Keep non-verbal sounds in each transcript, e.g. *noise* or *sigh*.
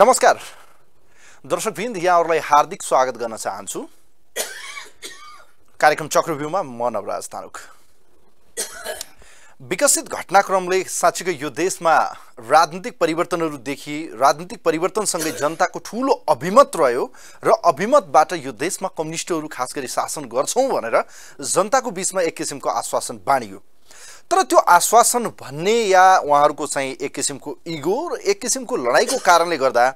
नमस्कार दर्शकवृन्द यहाँहरूलाई हार्दिक स्वागत गर्न चाहन्छु कार्यक्रम चक्रव्यूमा म नवराज तारुक विकसित घटनाक्रमले साँच्चीको यो देशमा राजनीतिक परिवर्तनहरू देखि राजनीतिक परिवर्तनसँगै जनताको ठुलो अभिमत रह्यो र अभिमतबाट यो देशमा कम्युनिस्टहरू खास गरी शासन गर्छौँ भनेर जनताको बिचमा एक किसिमको आश्वासन बाँडियो तर त्यो आश्वासन भन्ने या उहाँहरूको चाहिँ एक किसिमको इगो र एक किसिमको लडाइँको कारणले गर्दा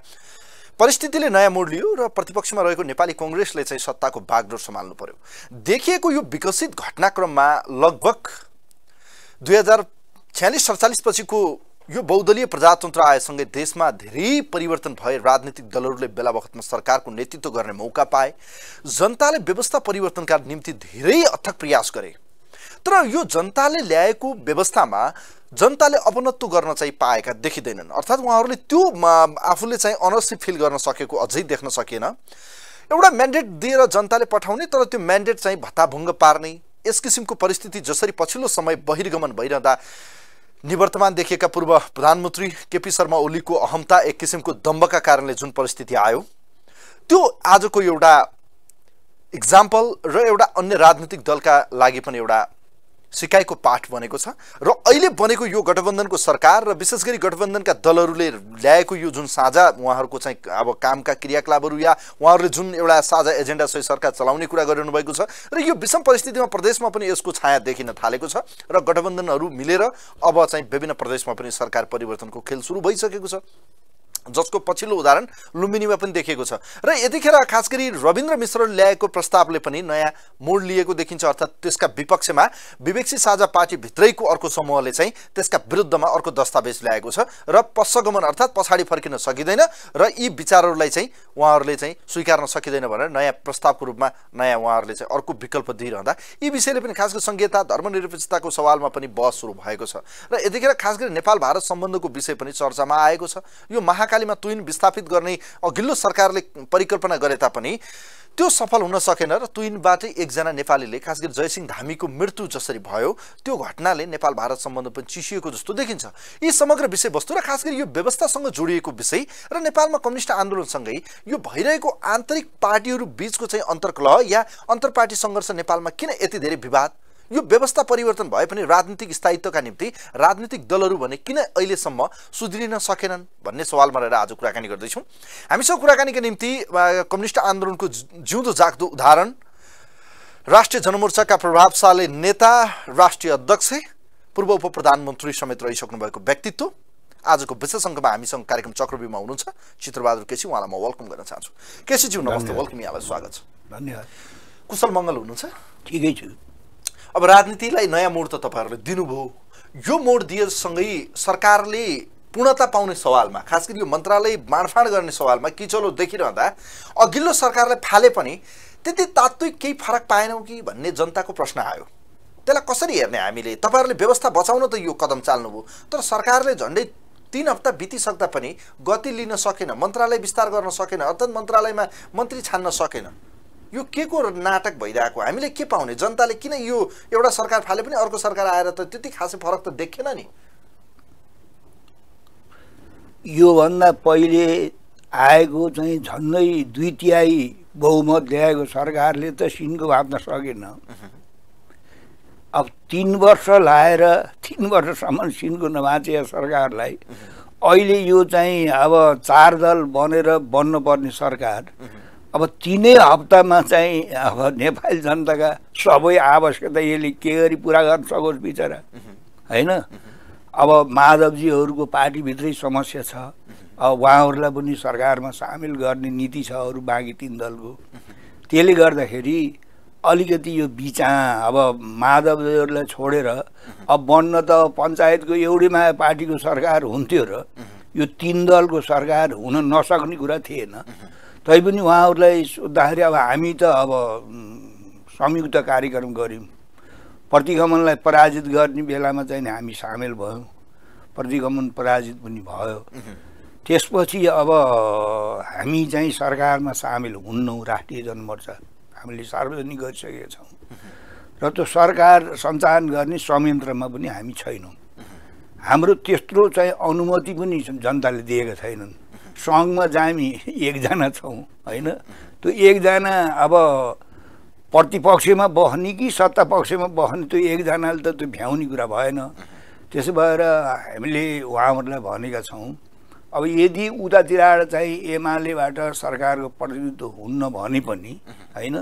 परिस्थितिले नयाँ मोड लियो र प्रतिपक्षमा रहेको नेपाली कङ्ग्रेसले चाहिँ सत्ताको बागडोर सम्हाल्नु पर्यो देखिएको यो विकसित घटनाक्रममा लगभग दुई हजार छ्यालिस सडचालिस पछिको यो बहुदलीय प्रजातन्त्र आएसँगै देशमा धेरै परिवर्तन भए राजनीतिक दलहरूले बेला बखतमा सरकारको नेतृत्व गर्ने मौका पाए जनताले व्यवस्था परिवर्तनका निम्ति धेरै अथक प्रयास गरे तर यो जनताले ल्याएको व्यवस्थामा जनताले अपनत्व गर्न चाहिँ पाएका देखिँदैनन् अर्थात् उहाँहरूले त्यो आफूले चाहिँ अनर्सी फिल गर्न सकेको अझै देख्न सकेन एउटा म्यान्डेट दिएर जनताले पठाउने तर त्यो म्यान्डेट चाहिँ भत्ताभुङ्ग पार्ने यस किसिमको परिस्थिति जसरी पछिल्लो समय बहिर्गमन भइरहँदा निवर्तमान देखिएका पूर्व प्रधानमन्त्री केपी शर्मा ओलीको अहमता एक किसिमको दम्बका कारणले जुन परिस्थिति आयो त्यो आजको एउटा इक्जाम्पल र एउटा अन्य राजनीतिक दलका लागि पनि एउटा सिकाइको पाठ बनेको छ र अहिले बनेको यो गठबन्धनको सरकार र विशेष गरी गठबन्धनका दलहरूले ल्याएको यो जुन साझा उहाँहरूको चाहिँ अब कामका क्रियाकलापहरू या उहाँहरूले जुन एउटा साझा एजेन्डा सहित सरकार चलाउने कुरा गरिरहनु भएको छ र यो विषम परिस्थितिमा प्रदेशमा पनि यसको छाया देखिन थालेको छ र गठबन्धनहरू मिलेर अब चाहिँ विभिन्न प्रदेशमा पनि सरकार परिवर्तनको खेल सुरु भइसकेको छ जसको पछिल्लो उदाहरण लुम्बिनीमा पनि देखिएको छ र यतिखेर खास गरी रविन्द्र मिश्रले ल्याएको प्रस्तावले पनि नयाँ मोड लिएको देखिन्छ अर्थात् त्यसका विपक्षमा विवेकसी साझा पार्टीभित्रैको अर्को समूहले चाहिँ त्यसका विरुद्धमा अर्को दस्तावेज ल्याएको छ र पश्चगमन अर्थात् पछाडि फर्किन सकिँदैन र यी विचारहरूलाई चाहिँ उहाँहरूले चाहिँ स्वीकार्न सकिँदैन भनेर नयाँ प्रस्तावको रूपमा नयाँ उहाँहरूले चाहिँ अर्को विकल्प दिइरहँदा यी विषयले पनि खास गरी सङ्घीयता धर्मनिरपेक्षताको सवालमा पनि बहस सुरु भएको छ र यतिखेर खास गरी नेपाल भारत सम्बन्धको विषय पनि चर्चामा आएको छ यो महाका महाकालीमा तुइन विस्थापित गर्ने अघिल्लो सरकारले परिकल्पना गरे तापनि त्यो सफल हुन सकेन र तुइनबाटै एकजना नेपालीले खास गरी जयसिंह धामीको मृत्यु जसरी भयो त्यो घटनाले नेपाल भारत सम्बन्ध पनि चिसिएको जस्तो देखिन्छ यी समग्र विषयवस्तु र खास गरी यो व्यवस्थासँग जोडिएको विषय र नेपालमा कम्युनिस्ट आन्दोलनसँगै यो भइरहेको आन्तरिक पार्टीहरू बिचको चाहिँ अन्तर्कलह या अन्तर्पार्टी सङ्घर्ष नेपालमा किन यति धेरै विवाद यो व्यवस्था परिवर्तन भए पनि राजनीतिक स्थायित्वका निम्ति राजनीतिक दलहरू भने किन अहिलेसम्म सुध्रिन सकेनन् भन्ने सवालमा रहेर आज कुराकानी गर्दैछौँ हामीसँग कुराकानीका निम्ति कम्युनिस्ट आन्दोलनको जिउँदो जाग्दो उदाहरण राष्ट्रिय जनमोर्चाका प्रभावशाली नेता राष्ट्रिय अध्यक्ष पूर्व उप प्रधानमन्त्री समेत रहिसक्नु भएको व्यक्तित्व आजको विशेष अङ्कमा हामीसँग कार्यक्रम चक्रव्यूमा हुनुहुन्छ चित्रबहादुर केसी उहाँलाई म वेलकम गर्न चाहन्छु केसीज्यू नमस्ते वेलकम यहाँलाई स्वागत छ धन्यवाद कुशल मङ्गल हुनुहुन्छ ठिकै छु अब राजनीतिलाई नयाँ मोड त तपाईँहरूले दिनुभयो यो मोड दिएसँगै सरकारले पूर्णता पाउने सवालमा खास गरी यो मन्त्रालय बाँडफाँड गर्ने सवालमा किचलो देखिरहँदा अघिल्लो सरकारले फाले पनि त्यति तात्विक केही फरक पाएनौँ कि भन्ने जनताको प्रश्न आयो त्यसलाई कसरी हेर्ने हामीले तपाईँहरूले व्यवस्था बचाउन त यो कदम चाल्नुभयो तर सरकारले झन्डै तिन हप्ता बितिसक्दा पनि गति लिन सकेन मन्त्रालय विस्तार गर्न सकेन अर्थात् मन्त्रालयमा मन्त्री छान्न सकेन यो के को नाटक भइरहेको हामीले के पाउने जनताले किन यो एउटा सरकार फाले पनि अर्को सरकार आएर त त्यति खासै फरक त देखेन नि योभन्दा पहिले आएको चाहिँ झन्डै दुई तिहाई बहुमत ल्याएको सरकारले त सिनको भाप्न सकेन अब तिन वर्ष लाएर तिन वर्षसम्म सिनको नभाँचे सरकारलाई अहिले यो चाहिँ अब चार दल बनेर बन्नुपर्ने सरकार अब तिनै हप्तामा चाहिँ अब नेपाली जनताका सबै आवश्यकता यसले के गरी पुरा गर्न सकोस् बिचरा होइन अब माधवजीहरूको पार्टीभित्रै समस्या छ अब उहाँहरूलाई पनि सरकारमा सामेल गर्ने नीति छ अरू बाँकी तिन दलको त्यसले गर्दाखेरि अलिकति यो बिचा अब माधवजीहरूलाई छोडेर अब बन्न त पञ्चायतको एउटैमा पार्टीको सरकार हुन्थ्यो र यो तिन दलको सरकार हुन नसक्ने कुरा थिएन तैपनि उहाँहरूलाई सोद्धाखेरि अब हामी त अब संयुक्त कार्यक्रम गऱ्यौँ प्रतिगमनलाई पराजित गर्ने बेलामा चाहिँ हामी सामेल भयौँ प्रतिगमन पराजित पनि भयो त्यसपछि अब हामी चाहिँ सरकारमा सामेल हुन्नौँ राष्ट्रिय जनमोर्चा हामीले सार्वजनिक गरिसकेका छौँ र त्यो सरकार सञ्चालन गर्ने संयन्त्रमा पनि हामी छैनौँ हाम्रो त्यत्रो चाहिँ अनुमति पनि जनताले दिएका छैनन् सङ्घमा जामी हामी एकजना छौँ होइन त्यो एकजना अब प्रतिपक्षमा बस्ने कि सत्ता पक्षमा बस्ने त्यो एकजनाले त त्यो भ्याउने कुरा भएन त्यसो भएर हामीले उहाँहरूलाई भनेका छौँ अब यदि उतातिर चाहिँ एमालेबाट सरकारको प्रतिनिधित्व हुन्न भने पनि होइन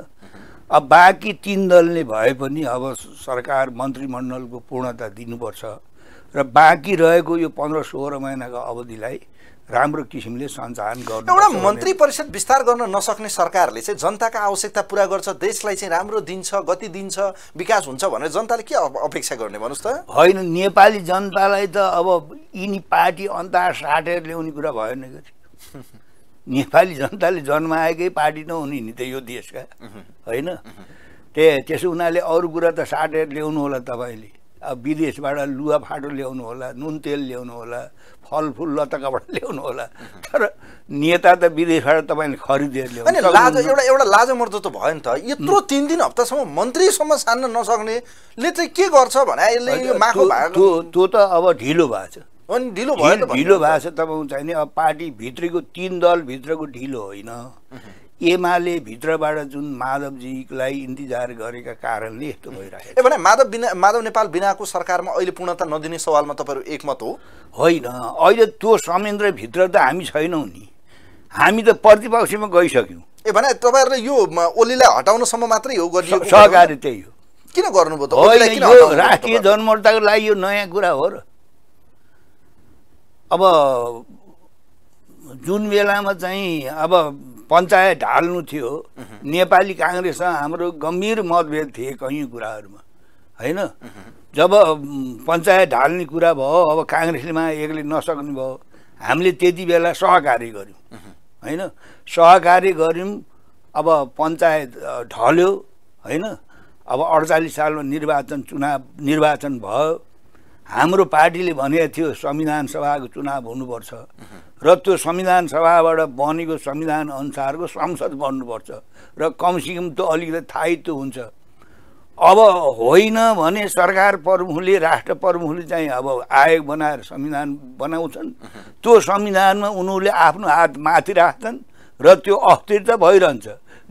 अब बाँकी तिन दलले भए पनि अब सरकार मन्त्रीमण्डलको पूर्णता दिनुपर्छ र बाँकी रहेको यो पन्ध्र सोह्र महिनाको अवधिलाई राम्रो किसिमले सञ्चालन गर्नु एउटा मन्त्री परिषद विस्तार गर्न नसक्ने सरकारले चाहिँ जनताका आवश्यकता पुरा गर्छ देशलाई चाहिँ राम्रो दिन्छ गति दिन्छ विकास हुन्छ भनेर जनताले के अपेक्षा गर्ने भन्नुहोस् त होइन नेपाली जनतालाई त अब यिनी पार्टी अन्ता साटेर ल्याउने कुरा भयो भएन *laughs* नेपाली जनताले आएकै पार्टी नहुने नि त यो देशका होइन त्यही त्यसो उनीहरूले अरू कुरा त साटेर ल्याउनु होला तपाईँले अब विदेशबाट लुहा फाटो ल्याउनु होला नुन तेल ल्याउनु होला फलफुल लतकाबाट ल्याउनु होला तर नेता त विदेशबाट तपाईँले खरिदेर ल्याउनु लाज एउटा एउटा लाज मर्दो त भयो नि त यत्रो तिन दिन हप्तासम्म मन्त्रीसम्म सान्न नसक्नेले चाहिँ के गर्छ भने यसले त्यो त अब ढिलो भएको छ अनि ढिलो भयो ढिलो भएको छ तपाईँ चाहिँ नि अब पार्टीभित्रको तिन दलभित्रको ढिलो होइन एमाले भित्रबाट जुन माधवजीलाई इन्तिजार गरेका कारणले यस्तो भइरहेको ए भने माधव बिना माधव नेपाल बिनाको सरकारमा अहिले पूर्णता नदिने सवालमा तपाईँहरू एकमत हो होइन अहिले त्यो संयन्त्रभित्र त हामी छैनौँ नि हामी त प्रतिपक्षमा गइसक्यौँ ए भने तपाईँहरूले यो ओलीलाई हटाउनसम्म मात्रै हो गरिएको सहकारी त्यही हो किन गर्नुभयो राष्ट्रिय जनमोर्चाको लागि यो नयाँ कुरा हो र अब जुन बेलामा चाहिँ अब पञ्चायत ढाल्नु थियो नेपाली काङ्ग्रेससँग हाम्रो गम्भीर मतभेद थिए कहीँ कुराहरूमा होइन जब पञ्चायत ढाल्ने कुरा भयो अब काङ्ग्रेसमा एक्लै नसक्ने भयो हामीले त्यति बेला सहकार्य गऱ्यौँ होइन सहकार्य गऱ्यौँ अब पञ्चायत ढल्यो होइन अब अडचालिस सालमा निर्वाचन चुनाव निर्वाचन भयो हाम्रो पार्टीले भनेको थियो संविधान सभाको चुनाव हुनुपर्छ र त्यो संविधान सभाबाट बनेको संविधान अनुसारको संसद बन्नुपर्छ र कमसेकम त अलिकति थाहै त हुन्छ अब होइन भने सरकार प्रमुखले राष्ट्र प्रमुखले चाहिँ अब आयोग बनाएर संविधान बनाउँछन् त्यो संविधानमा उनीहरूले आफ्नो हात माथि राख्छन् र त्यो अस्थिरता भइरहन्छ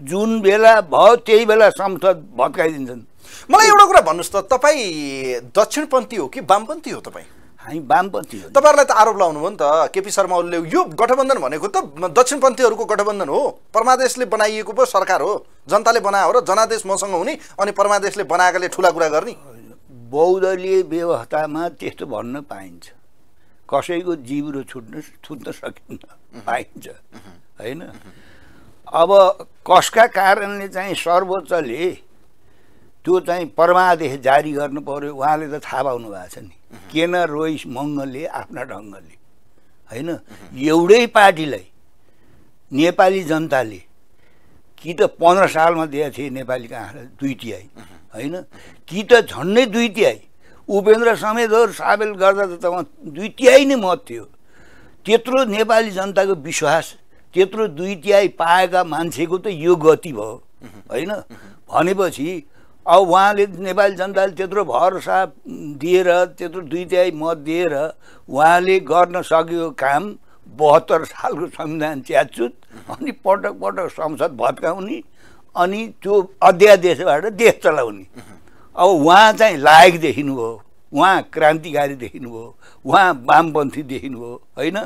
जुन बेला भयो त्यही बेला संसद भत्काइदिन्छन् मलाई एउटा कुरा भन्नुहोस् त तपाईँ दक्षिणपन्थी हो कि वामपन्थी हो तपाईँ हामी वामपन्थी हो तपाईँहरूलाई त आरोप लाउनु भयो नि त केपी शर्मा ओलीले यो गठबन्धन भनेको त दक्षिणपन्थीहरूको गठबन्धन हो परमादेशले बनाइएको पो सरकार हो जनताले बनायो र जनादेश मसँग हुने अनि परमादेशले बनाएकाले ठुला कुरा गर्ने बहुदलीय व्यवस्थामा त्यस्तो भन्न पाइन्छ कसैको जिब्रो छुट्न छुट्न सकिन्न पाइन्छ होइन अब कसका कारणले चाहिँ सर्वोच्चले त्यो चाहिँ परमादेश जारी गर्नु पऱ्यो उहाँले त थाहा पाउनु भएको छ नि केन रोइस मङ्गलले आफ्ना ढङ्गले होइन एउटै पार्टीलाई नेपाली जनताले कि त पन्ध्र सालमा दिएको थिए नेपाली आँखा दुई तिहाई होइन कि त झन्डै दुई तिहाई उपेन्द्र समेतहरू सामेल गर्दा त दुई तिहाई नै मत थियो त्यत्रो नेपाली जनताको विश्वास त्यत्रो दुई तिहाई पाएका मान्छेको त यो गति भयो होइन भनेपछि अब उहाँले नेपाली जनताले त्यत्रो भरोसा दिएर त्यत्रो दुई तिहाई मत दिएर उहाँले गर्न सकेको काम बहत्तर सालको संविधान च्याचुत अनि पटक पटक संसद भत्काउने अनि त्यो अध्यादेशबाट देश चलाउने अब उहाँ चाहिँ लायक देखिनुभयो उहाँ क्रान्तिकारी देखिनुभयो उहाँ वामपन्थी देखिनुभयो होइन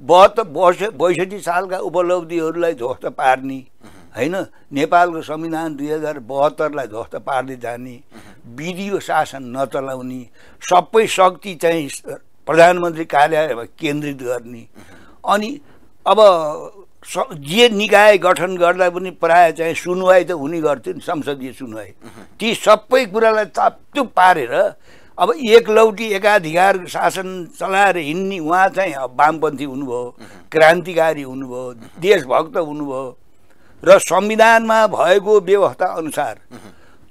बहत्तर बैसठी सालका उपलब्धिहरूलाई ध्वस्त पार्ने होइन नेपालको संविधान दुई हजार बहत्तरलाई ध्वस्त पार्दै जाने विधिको शासन नचलाउने सबै शक्ति चाहिँ प्रधानमन्त्री कार्यालयमा केन्द्रित गर्ने अनि अब जे निकाय गठन गर्दा पनि प्रायः चाहिँ सुनवाई त हुने गर्थ्यो नि संसदीय सुनवाई ती सबै कुरालाई ताप्तु पारेर अब एकलौटी एकाधिकार शासन चलाएर हिँड्ने उहाँ चाहिँ वामपन्थी हुनुभयो क्रान्तिकारी हुनुभयो देशभक्त हुनुभयो र संविधानमा भएको व्यवस्था अनुसार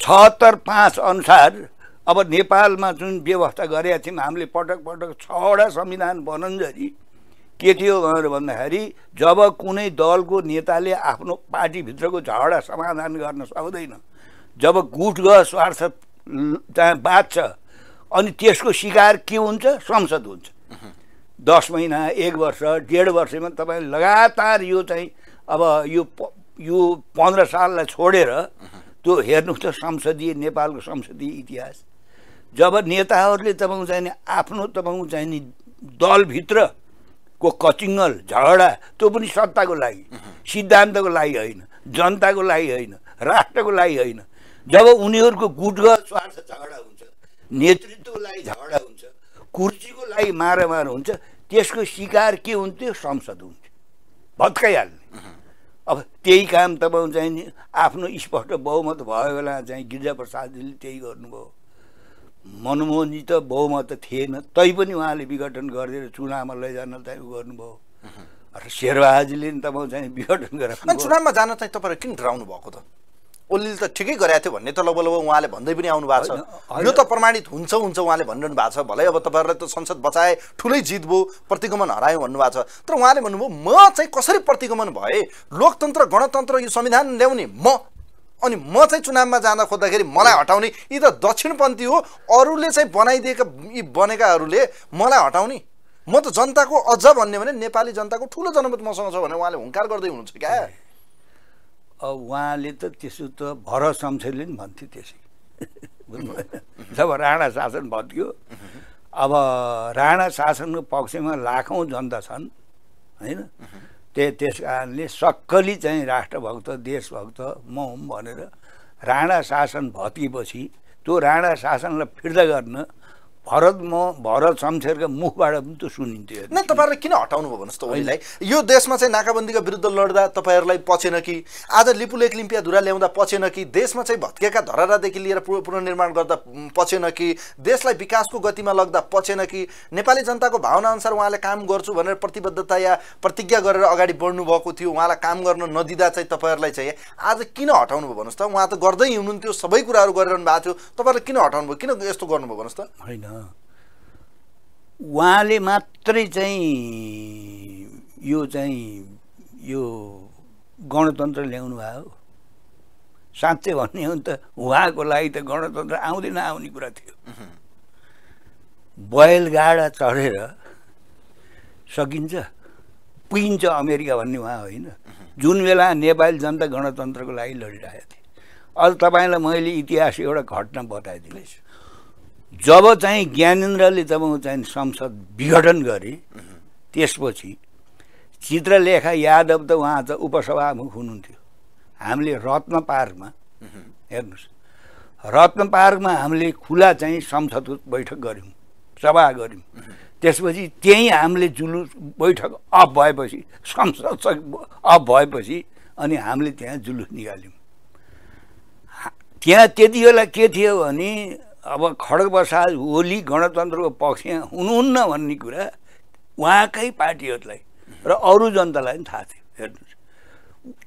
छहत्तर पाँच अनुसार अब नेपालमा जुन व्यवस्था गरेका थियौँ हामीले पटक पटक छवटा संविधान बनन्जरी के थियो भनेर भन्दाखेरि जब कुनै दलको नेताले आफ्नो पार्टीभित्रको झगडा समाधान गर्न सक्दैन जब गुट ग स्वार्थ चाहिँ बाँच्छ अनि त्यसको शिकार के हुन्छ संसद हुन्छ दस महिना एक वर्ष डेढ वर्षमा तपाईँ लगातार यो चाहिँ अब यो यो पन्ध्र साललाई छोडेर त्यो हेर्नुहोस् त संसदीय नेपालको संसदीय इतिहास जब नेताहरूले तपाईँको चाहिने आफ्नो तपाईँको चाहिने दलभित्रको कचिङ्गल झगडा त्यो पनि सत्ताको लागि सिद्धान्तको लागि होइन जनताको लागि होइन राष्ट्रको लागि होइन जब उनीहरूको गुटगत स्वार्थ झगडा हुन्छ नेतृत्वको लागि झगडा हुन्छ कुर्सीको लागि मारामार हुन्छ त्यसको शिकार के हुन्थ्यो संसद हुन्थ्यो भत्काइहाल्ने अब त्यही काम तपाईँ चाहिँ आफ्नो स्पष्ट बहुमत भयो बेला चाहिँ गिरिजाप्रसादजीले त्यही गर्नुभयो मनमोहनजी त बहुमत त थिएन पनि उहाँले विघटन गरिदिएर चुनावमा लैजान चाहिँ उ गर्नुभयो र शेरबहाजीले तपाईँ चाहिँ विघटन गरेर चुनावमा जान चाहिँ तपाईँहरू किन डराउनु भएको त ओलीले त ठिकै गरेको थियो भन्ने त लगभग लगभग उहाँले भन्दै पनि आउनु भएको छ यो त प्रमाणित हुन्छ हुन्छ उहाँले भनिरहनु भएको छ भलै अब तपाईँहरूलाई त संसद बचाए ठुलै जित भयो प्रतिगमन हरायो भन्नुभएको छ तर उहाँले भन्नुभयो म चाहिँ कसरी प्रतिगमन भए लोकतन्त्र गणतन्त्र यो संविधान ल्याउने म अनि म चाहिँ चुनावमा जाँदा खोज्दाखेरि मलाई हटाउने यी त दक्षिणपन्थी हो अरूले चाहिँ बनाइदिएका यी बनेकाहरूले मलाई हटाउने म त जनताको अझ भन्यो भने नेपाली जनताको ठुलो जनमत मसँग छ भने उहाँले हुङ्कार गर्दै हुनुहुन्छ क्या अब उहाँले त त्यसो त भर शमशेरले पनि भन्थ्यो त्यसै बुझ्नुभयो जब राणा शासन भत्कियो अब राणा शासनको पक्षमा लाखौँ जनता छन् होइन त्यही त्यस कारणले सक्कली चाहिँ राष्ट्रभक्त देशभक्त म हुँ भनेर राणा शासन भत्किएपछि त्यो राणा शासनलाई फिर्ता गर्न भरत म भरत शमशेरको मुखबाट पनि त सुनिन्थ्यो नै तपाईँहरूले किन हटाउनु भयो भन्नुहोस् त ओलीलाई यो देशमा चाहिँ नाकाबन्दीको विरुद्ध लड्दा तपाईँहरूलाई पछेन कि आज लिपुलेक लिम्पिया धुरा ल्याउँदा पछेन कि देशमा चाहिँ भत्केका धरारादेखि लिएर पुनर्निर्माण गर्दा पछेन कि देशलाई विकासको गतिमा लग्दा पछेन कि नेपाली जनताको भावनाअनुसार उहाँले काम गर्छु भनेर प्रतिबद्धता या प्रतिज्ञा गरेर अगाडि बढ्नु भएको थियो उहाँलाई काम गर्न नदिँदा चाहिँ तपाईँहरूलाई चाहिँ आज किन हटाउनु भयो भन्नुहोस् त उहाँ त गर्दै हुनुहुन्थ्यो सबै कुराहरू गरिरहनु भएको थियो तपाईँहरूले किन हटाउनु भयो किन यस्तो गर्नुभयो भन्नुहोस् त होइन उहाँले मात्रै चाहिँ यो चाहिँ यो गणतन्त्र ल्याउनु भयो साँच्चै भन्ने हो नि त उहाँको लागि त गणतन्त्र आउँदैन आउने कुरा थियो बैलगाडा चढेर सकिन्छ पुगिन्छ अमेरिका भन्ने उहाँ होइन जुन बेला नेपाली जनता गणतन्त्रको लागि लडिरहेको थिएँ अझ तपाईँलाई मैले इतिहास एउटा घटना बताइदिँदैछु जब चाहिँ ज्ञानेन्द्रले जब चाहिँ संसद विघटन गरे त्यसपछि चित्रलेखा यादव त उहाँ त उपसभामुख हुनुहुन्थ्यो हामीले रत्न पार्कमा हेर्नुहोस् रत्न पार्कमा हामीले खुला चाहिँ संसदको बैठक गऱ्यौँ सभा गऱ्यौँ त्यसपछि त्यहीँ हामीले जुलुस बैठक अफ भएपछि संसद अफ भएपछि अनि हामीले त्यहाँ जुलुस निकाल्यौँ त्यहाँ त्यति बेला के थियो भने अब खड्ग बसाज ओली गणतन्त्रको पक्ष हुनुहुन्न भन्ने कुरा उहाँकै पार्टीहरूलाई र अरू जनतालाई पनि थाहा थियो हेर्नुहोस्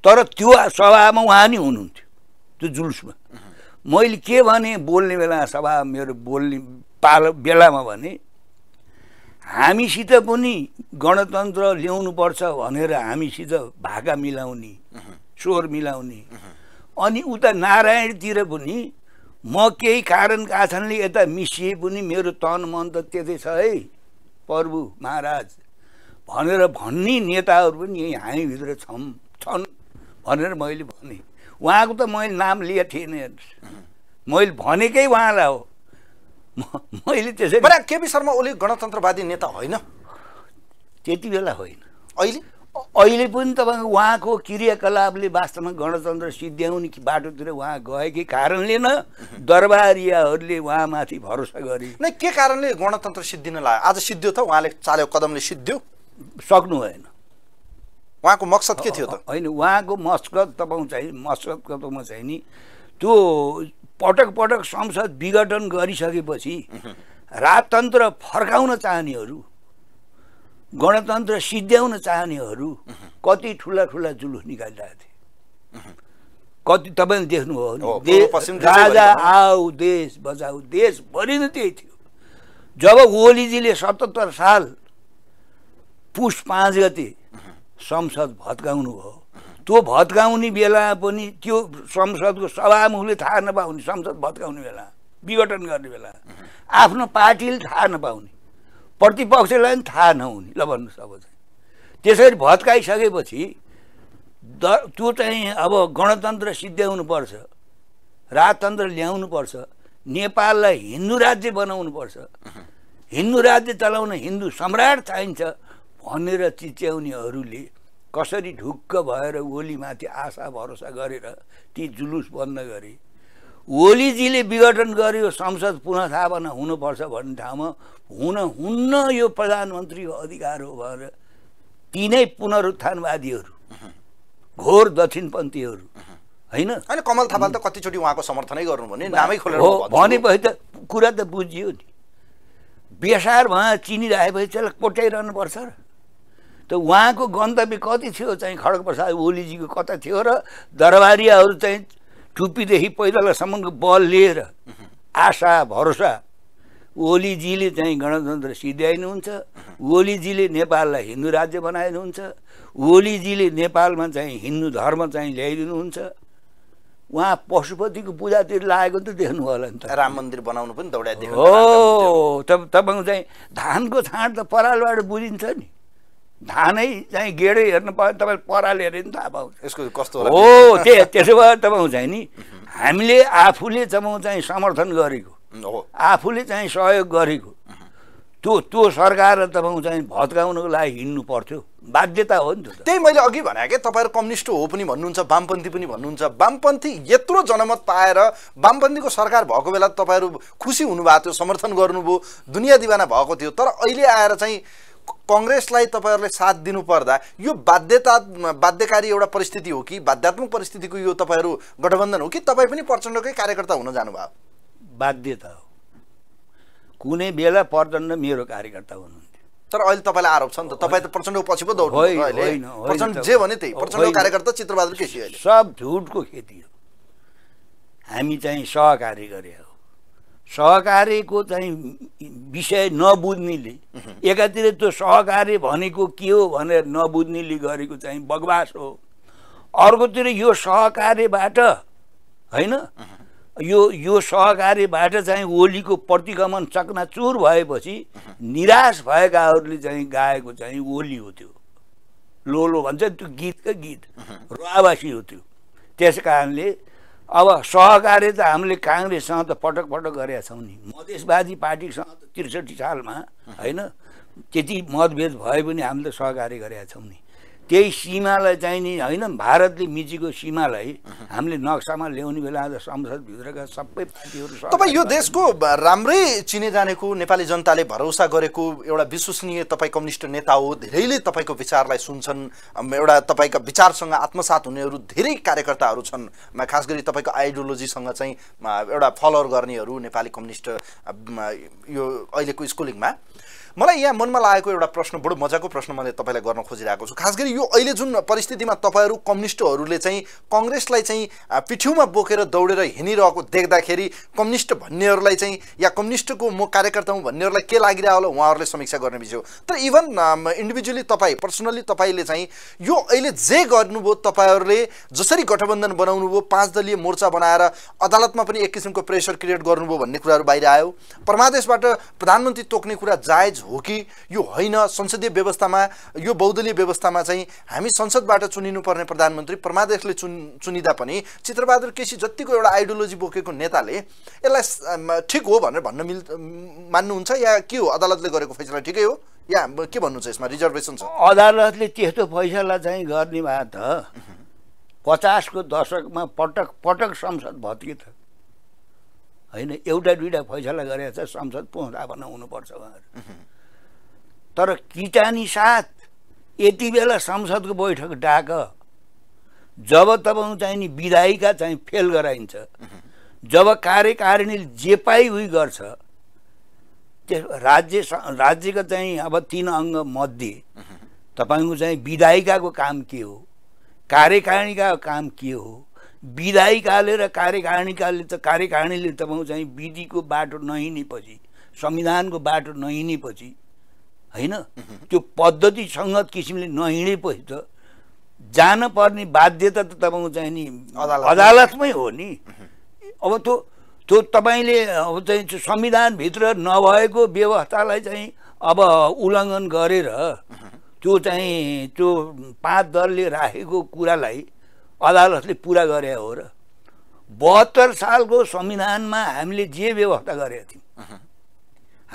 तर त्यो सभामा उहाँ नि हुनुहुन्थ्यो त्यो जुलुसमा मैले के भने बोल्ने बेला सभा मेरो बोल्ने पाल बेलामा भने हामीसित पनि गणतन्त्र ल्याउनुपर्छ भनेर हामीसित भाका मिलाउने स्वर मिलाउने अनि उता नारायणतिर पनि म केही कारणका कारणले यता मिसिए पनि मेरो तन मन त त्यतै छ है प्रभु महाराज भनेर भन्ने नेताहरू पनि यही हामीभित्र छौँ छन् भनेर मैले भने उहाँको त मैले नाम लिएको थिएन हेर्नुहोस् मैले भनेकै उहाँलाई हो मैले त्यसै केपी शर्मा ओली गणतन्त्रवादी नेता होइन त्यति बेला होइन अहिले अहिले पनि तपाईँको उहाँको क्रियाकलापले वास्तवमा गणतन्त्र सिद्ध्याउने बाटोतिर उहाँ गएकै कारणले न दरबारियाहरूले उहाँमाथि भरोसा गरे नै के कारणले गणतन्त्र सिद्धिन लाग्यो आज सिद्धियो त उहाँले चाल्यो कदमले सिद्धियो सक्नु भएन उहाँको मकसद के थियो त होइन उहाँको मस्कत तपाईँ चाहिँ मस्कतको त म चाहिँ नि त्यो पटक पटक संसद विघटन गरिसकेपछि राजतन्त्र फर्काउन चाहनेहरू गणतन्त्र सिद्ध्याउन चाहनेहरू कति ठुला ठुला जुलुस निकालिरहेको थिए कति तपाईँले देख्नुभयो राजा आऊ देश बजाऊ देशभरि नै त्यही थियो जब ओलीजीले सतहत्तर साल पुष पाँच गते संसद भत्काउनु भयो त्यो भत्काउने बेला पनि त्यो संसदको सभामुखले थाहा नपाउने संसद भत्काउने बेला विघटन गर्ने बेला आफ्नो पार्टीले थाहा नपाउने प्रतिपक्षलाई पनि थाहा नहुने ल भन्नुहोस् अब चाहिँ त्यसरी भत्काइसकेपछि द त्यो चाहिँ अब गणतन्त्र सिद्ध्याउनुपर्छ राजतन्त्र ल्याउनु पर्छ नेपाललाई हिन्दू राज्य बनाउनु पर्छ हिन्दू राज्य चलाउन हिन्दू सम्राट चाहिन्छ भनेर चिच्याउनेहरूले कसरी ढुक्क भएर ओलीमाथि आशा भरोसा गरेर ती जुलुस बन्द गरे ओलीजीले विघटन गर्यो संसद पुनस्थापना हुनुपर्छ भन्ने ठाउँमा हुन हुन्न यो प्रधानमन्त्रीको अधिकार हो भनेर तिनै पुनरुत्थानवादीहरू घोर दक्षिणपन्थीहरू होइन होइन कमल थापाले त कतिचोटि उहाँको समर्थनै गर्नु भने नामै खोलेर हो भनेपछि त कुरा त बुझियो नि बेसार भए चिनिरहेपछि त्यसलाई पर्छ र त उहाँको गन्तव्य कति थियो चाहिँ खड्ग प्रसाद ओलीजीको कता थियो र दरबारियाहरू चाहिँ टुप्पीदेखि पैदलासम्मको बल लिएर आशा भरोसा ओलीजीले चाहिँ गणतन्त्र सिध्याइनुहुन्छ ओलीजीले नेपाललाई हिन्दू राज्य बनाइदिनुहुन्छ ओलीजीले नेपालमा चाहिँ हिन्दू धर्म चाहिँ ल्याइदिनुहुन्छ उहाँ पशुपतिको पूजातिर लागेको त देख्नु होला नि त राम मन्दिर बनाउनु पनि दौडा हो तपाईँको चाहिँ धानको छाँड त परालबाट बुझिन्छ नि धानै चाहिँ गेडै हेर्नु पऱ्यो तपाईँ पराले हेऱ्यो नि थाहा पाउँछ यसको कस्तो हो त्यही त्यसो भए तपाईँ चाहिँ नि हामीले आफूले जब चाहिँ समर्थन गरेको आफूले चाहिँ सहयोग गरेको त्यो त्यो सरकार तपाईँ चाहिँ भत्काउनको लागि हिँड्नु पर्थ्यो बाध्यता हो नि त्यो त्यही मैले अघि भने कि तपाईँहरू कम्युनिस्ट हो पनि भन्नुहुन्छ वामपन्थी पनि भन्नुहुन्छ वामपन्थी यत्रो जनमत पाएर वामपन्थीको सरकार भएको बेला तपाईँहरू खुसी हुनुभएको थियो समर्थन गर्नुभयो दुनियाँ दिवाना भएको थियो तर अहिले आएर चाहिँ कङ्ग्रेसलाई तपाईँहरूले साथ दिनुपर्दा यो बाध्यता बाध्यकारी एउटा परिस्थिति हो कि बाध्यात्मक परिस्थितिको यो तपाईँहरू गठबन्धन हो कि तपाईँ पनि प्रचण्डकै कार्यकर्ता हुन जानुभयो बाध्यता हो कुनै बेला प्रचण्ड मेरो कार्यकर्ता हुनुहुन्थ्यो तर अहिले तपाईँलाई आरोप छ नि त तपाईँ त प्रचण्डको पछि पो दौड प्रचण्ड जे भने त्यही प्रचण्डको कार्यकर्ता चित्रबहादुर केसी अहिले सब झुटको खेती हो हामी चाहिँ सहकारी गरे हो सहकार्यको चाहिँ विषय नबुझ्नेले *laughs* एकातिर त्यो सहकारी भनेको के हो भनेर नबुझ्नेले गरेको चाहिँ बगवास हो अर्कोतिर यो सहकारीबाट होइन *laughs* यो यो सहकारीबाट चाहिँ ओलीको प्रतिगमन चकनाचुर भएपछि *laughs* निराश भएकाहरूले चाहिँ गाएको चाहिँ ओली हो त्यो लोलो भन्छ त्यो गीतकै गीत रुवासी हो त्यो त्यस कारणले अब त हामीले काङ्ग्रेससँग त पटक पटक गरेका छौँ नि मधेसवादी पार्टीसँग त त्रिसठी सालमा होइन त्यति मतभेद भए पनि हामीले सहकार्य गरेका छौँ नि त्यही सीमालाई चाहिँ नि होइन भारतले मिचेको सीमालाई हामीले नक्सामा ल्याउने बेला आज संसदभित्रका सबै पार्टीहरू तपाईँ यो देशको राम्रै चिने जानेको नेपाली जनताले भरोसा गरेको एउटा विश्वसनीय तपाईँ कम्युनिस्ट नेता हो धेरैले तपाईँको विचारलाई सुन्छन् एउटा तपाईँका विचारसँग आत्मसात हुनेहरू धेरै कार्यकर्ताहरू छन् खास गरी तपाईँको आइडियोलोजीसँग चाहिँ एउटा फलोअर गर्नेहरू नेपाली कम्युनिस्ट यो अहिलेको स्कुलिङमा मलाई यहाँ मनमा लागेको एउटा प्रश्न बडो मजाको प्रश्न मैले तपाईँलाई गर्न खोजिरहेको छु खास गरी यो अहिले जुन परिस्थितिमा तपाईँहरू कम्युनिस्टहरूले चाहिँ कङ्ग्रेसलाई चाहिँ पिठ्यौमा बोकेर दौडेर हिँडिरहेको देख्दाखेरि कम्युनिस्ट भन्नेहरूलाई चाहिँ या कम्युनिस्टको म कार्यकर्ता हुँ भन्नेहरूलाई के लागिरहेको होला उहाँहरूले समीक्षा गर्ने विषय हो तर इभन इन्डिभिजुअली तपाईँ पर्सनल्ली तपाईँले चाहिँ यो अहिले जे गर्नुभयो तपाईँहरूले जसरी गठबन्धन बनाउनु भयो पाँच दलीय मोर्चा बनाएर अदालतमा पनि एक किसिमको प्रेसर क्रिएट गर्नुभयो भन्ने कुराहरू बाहिर आयो परमादेशबाट प्रधानमन्त्री तोक्ने कुरा जायज हो कि यो होइन संसदीय व्यवस्थामा यो बहुदलीय व्यवस्थामा चाहिँ हामी संसदबाट चुनिनुपर्ने प्रधानमन्त्री परमादेशले चुन चुनिँदा पनि चित्रबहादुर केसी जतिको एउटा आइडियोलोजी बोकेको नेताले यसलाई ठिक हो भनेर भन्न मिल मान्नुहुन्छ या के हो अदालतले गरेको फैसला ठिकै हो या के भन्नु छ यसमा रिजर्भेसन छ अदालतले त्यस्तो फैसला चाहिँ गर्ने भए त पचासको दशकमा पटक पटक संसद भत्के त होइन एउटा दुइटा फैसला गरेर चाहिँ संसद भन्न हुनुपर्छ उहाँहरू तर किटानी साथ यति बेला संसदको बैठक डाक जब तब चाहिँ नि विधायिका चाहिँ फेल गराइन्छ जब कार्यकारिणीले जे पाइ उही गर्छ त्यस राज्य राज्यको चाहिँ अब तिन अङ्ग मध्ये तपाईँको चाहिँ विधायिकाको काम के हो कार्यकारिणीका काम के हो विधायिकाले र कार्यकारिणीकाले त कार्यकारिणीले तपाईँको चाहिँ विधिको बाटो नहिनेपछि संविधानको बाटो नहिनेपछि होइन त्यो सङ्गत किसिमले नहिँडेपछि त जानपर्ने बाध्यता त तपाईँको चाहिँ नि अदालतमै हो नि अब त्यो त्यो तपाईँले अब चाहिँ संविधानभित्र नभएको व्यवस्थालाई चाहिँ अब उल्लङ्घन गरेर त्यो चाहिँ त्यो पाँच दलले राखेको कुरालाई अदालतले पुरा गरे हो र बहत्तर सालको संविधानमा हामीले जे व्यवस्था गरेका थियौँ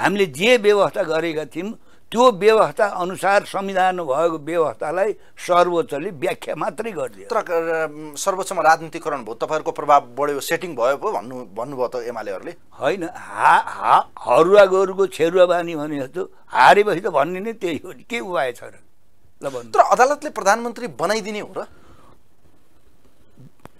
हामीले जे व्यवस्था गरेका थियौँ त्यो व्यवस्था अनुसार संविधान भएको व्यवस्थालाई सर्वोच्चले व्याख्या मात्रै गरिदियो तर सर्वोच्चमा राजनीतिकरण भयो तपाईँहरूको प्रभाव बढ्यो सेटिङ भयो पो भन्नु भन्नुभयो त एमालेहरूले होइन हा हा हरुवा गोरुको छेरुवा बानी भने जस्तो हारेपछि त भन्ने नै त्यही हो नि के उपाय छ र ल भन्नु तर अदालतले प्रधानमन्त्री बनाइदिने हो र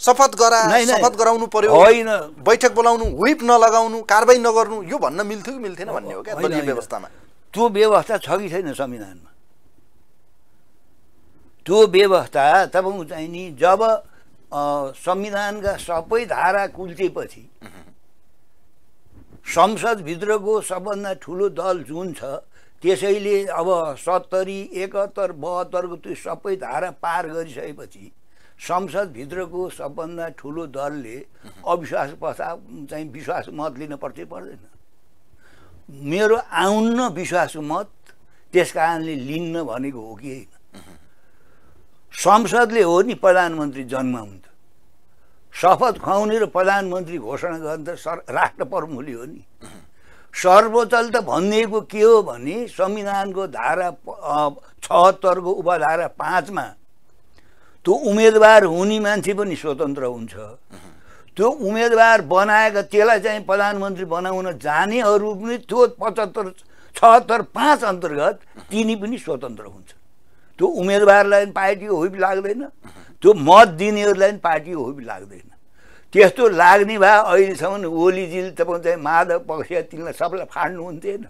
शपथ गरा शपथ गराउनु पर्यो होइन बैठक बोलाउनु विप नलगाउनु कारवाही नगर्नु यो भन्न मिल्थ्यो कि मिल्थेन भन्ने हो क्या व्यवस्थामा त्यो व्यवस्था छ कि छैन संविधानमा त्यो व्यवस्था तपाईँ चाहिँ नि जब संविधानका सबै धारा कुल्चेपछि संसदभित्रको सबभन्दा ठुलो दल जुन छ त्यसैले अब सत्तरी एकहत्तर बहत्तरको त्यो सबै धारा पार गरिसकेपछि संसदभित्रको सबभन्दा ठुलो दलले अविश्वास प्रस्ताव चाहिँ विश्वास मत लिन पर्दै पर्दैन मेरो आउन्न विश्वास मत त्यस कारणले लिन्न भनेको हो कि होइन संसदले हो नि प्रधानमन्त्री जन्म हुन्छ शपथ खुवाउने र प्रधानमन्त्री घोषणा गर्नु त सर राष्ट्र प्रमुखले हो नि सर्वोच्च त भनिएको के हो भने संविधानको धारा छहत्तरको उपधारा पाँचमा त्यो उम्मेदवार हुने मान्छे पनि स्वतन्त्र हुन्छ त्यो उम्मेदवार बनाएका त्यसलाई चाहिँ प्रधानमन्त्री बनाउन जानेहरू पनि त्यो पचहत्तर छहत्तर पाँच अन्तर्गत तिनी पनि स्वतन्त्र हुन्छ त्यो उम्मेदवारलाई पनि पार्टीको हुप लाग्दैन त्यो मत दिनेहरूलाई पनि पार्टीको हुप लाग्दैन त्यस्तो लाग्ने भए अहिलेसम्म ओलीजीले तपाईँ चाहिँ माधव पक्ष तिनलाई सबलाई फाड्नुहुन्थेन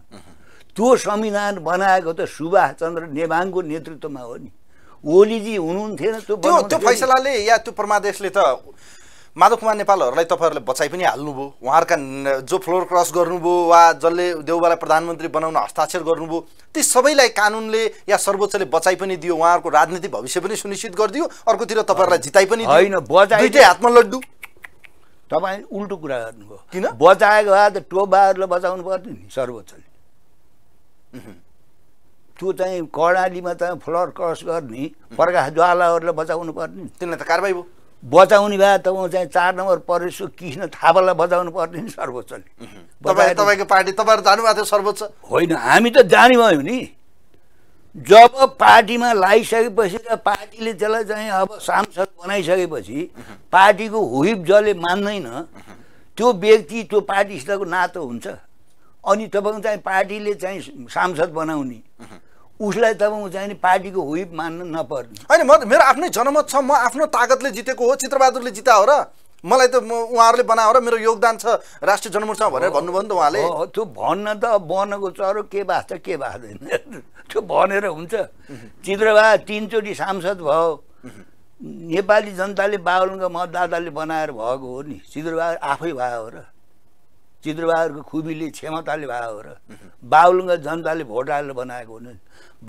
त्यो संविधान बनाएको त सुभाष चन्द्र नेभाङको नेतृत्वमा हो नि ओलीजी हुनुहुन्थेन त्यो त्यो फैसलाले या त्यो परमादेशले त माधव कुमार नेपालहरूलाई तपाईँहरूले बचाइ पनि हाल्नुभयो उहाँहरूका जो फ्लोर क्रस गर्नुभयो वा जसले देउबालाई प्रधानमन्त्री बनाउन हस्ताक्षर गर्नुभयो ती सबैलाई कानुनले या सर्वोच्चले बचाइ पनि दियो उहाँहरूको राजनीतिक भविष्य पनि सुनिश्चित गरिदियो अर्कोतिर तपाईँहरूलाई जिताइ पनि होइन दुइटै हातमा लड्डु तपाईँ उल्टो कुरा गर्नुभयो किन बचाएको भए त टोबाहरूलाई बचाउनु पर्थ्यो नि सर्वोच्चले त्यो चाहिँ कर्णालीमा त फ्लोर क्रस गर्ने फर्का ज्वालाहरूले बचाउनु पर्ने तिनीहरूलाई त कारवाही भयो बचाउने भए त म चाहिँ चार नम्बर परेसु कृष्ण थापालाई बचाउनु पर्ने नि सर्वोच्चले तपाईँको पार्टी तपाईँहरू जानुभएको थियो सर्वोच्च होइन हामी त जाने भयौँ नि जब पार्टीमा लगाइसकेपछि र पार्टीले त्यसलाई चाहिँ अब सांसद बनाइसकेपछि पार्टीको हुइप जसले मान्दैन त्यो व्यक्ति त्यो पार्टीसितको नातो हुन्छ अनि तपाईँको चाहिँ पार्टीले चाहिँ सांसद बनाउने उसलाई तपाईँ चाहिँ पार्टीको हुइप मान्न नपर्ने होइन म त मेरो आफ्नै जनमत छ म आफ्नो तागतले जितेको हो चित्रबहादुरले जिता हो र मलाई त उहाँहरूले र मेरो योगदान छ राष्ट्रिय जनमोर्चा भनेर भन्नुभयो नि त उहाँले त्यो भन्न त बनको चरो के छ के छैन *laughs* त्यो भनेर हुन्छ चित्रबा तिनचोटि सांसद भयो नेपाली जनताले बाहुलका मतदाताले बनाएर भएको हो नि चित्रबा आफै भयो र चित्रबहादुरको खुबीले क्षमताले भएको र बाहुलुङ्गा जनताले भोट हालेर बनाएको हुनु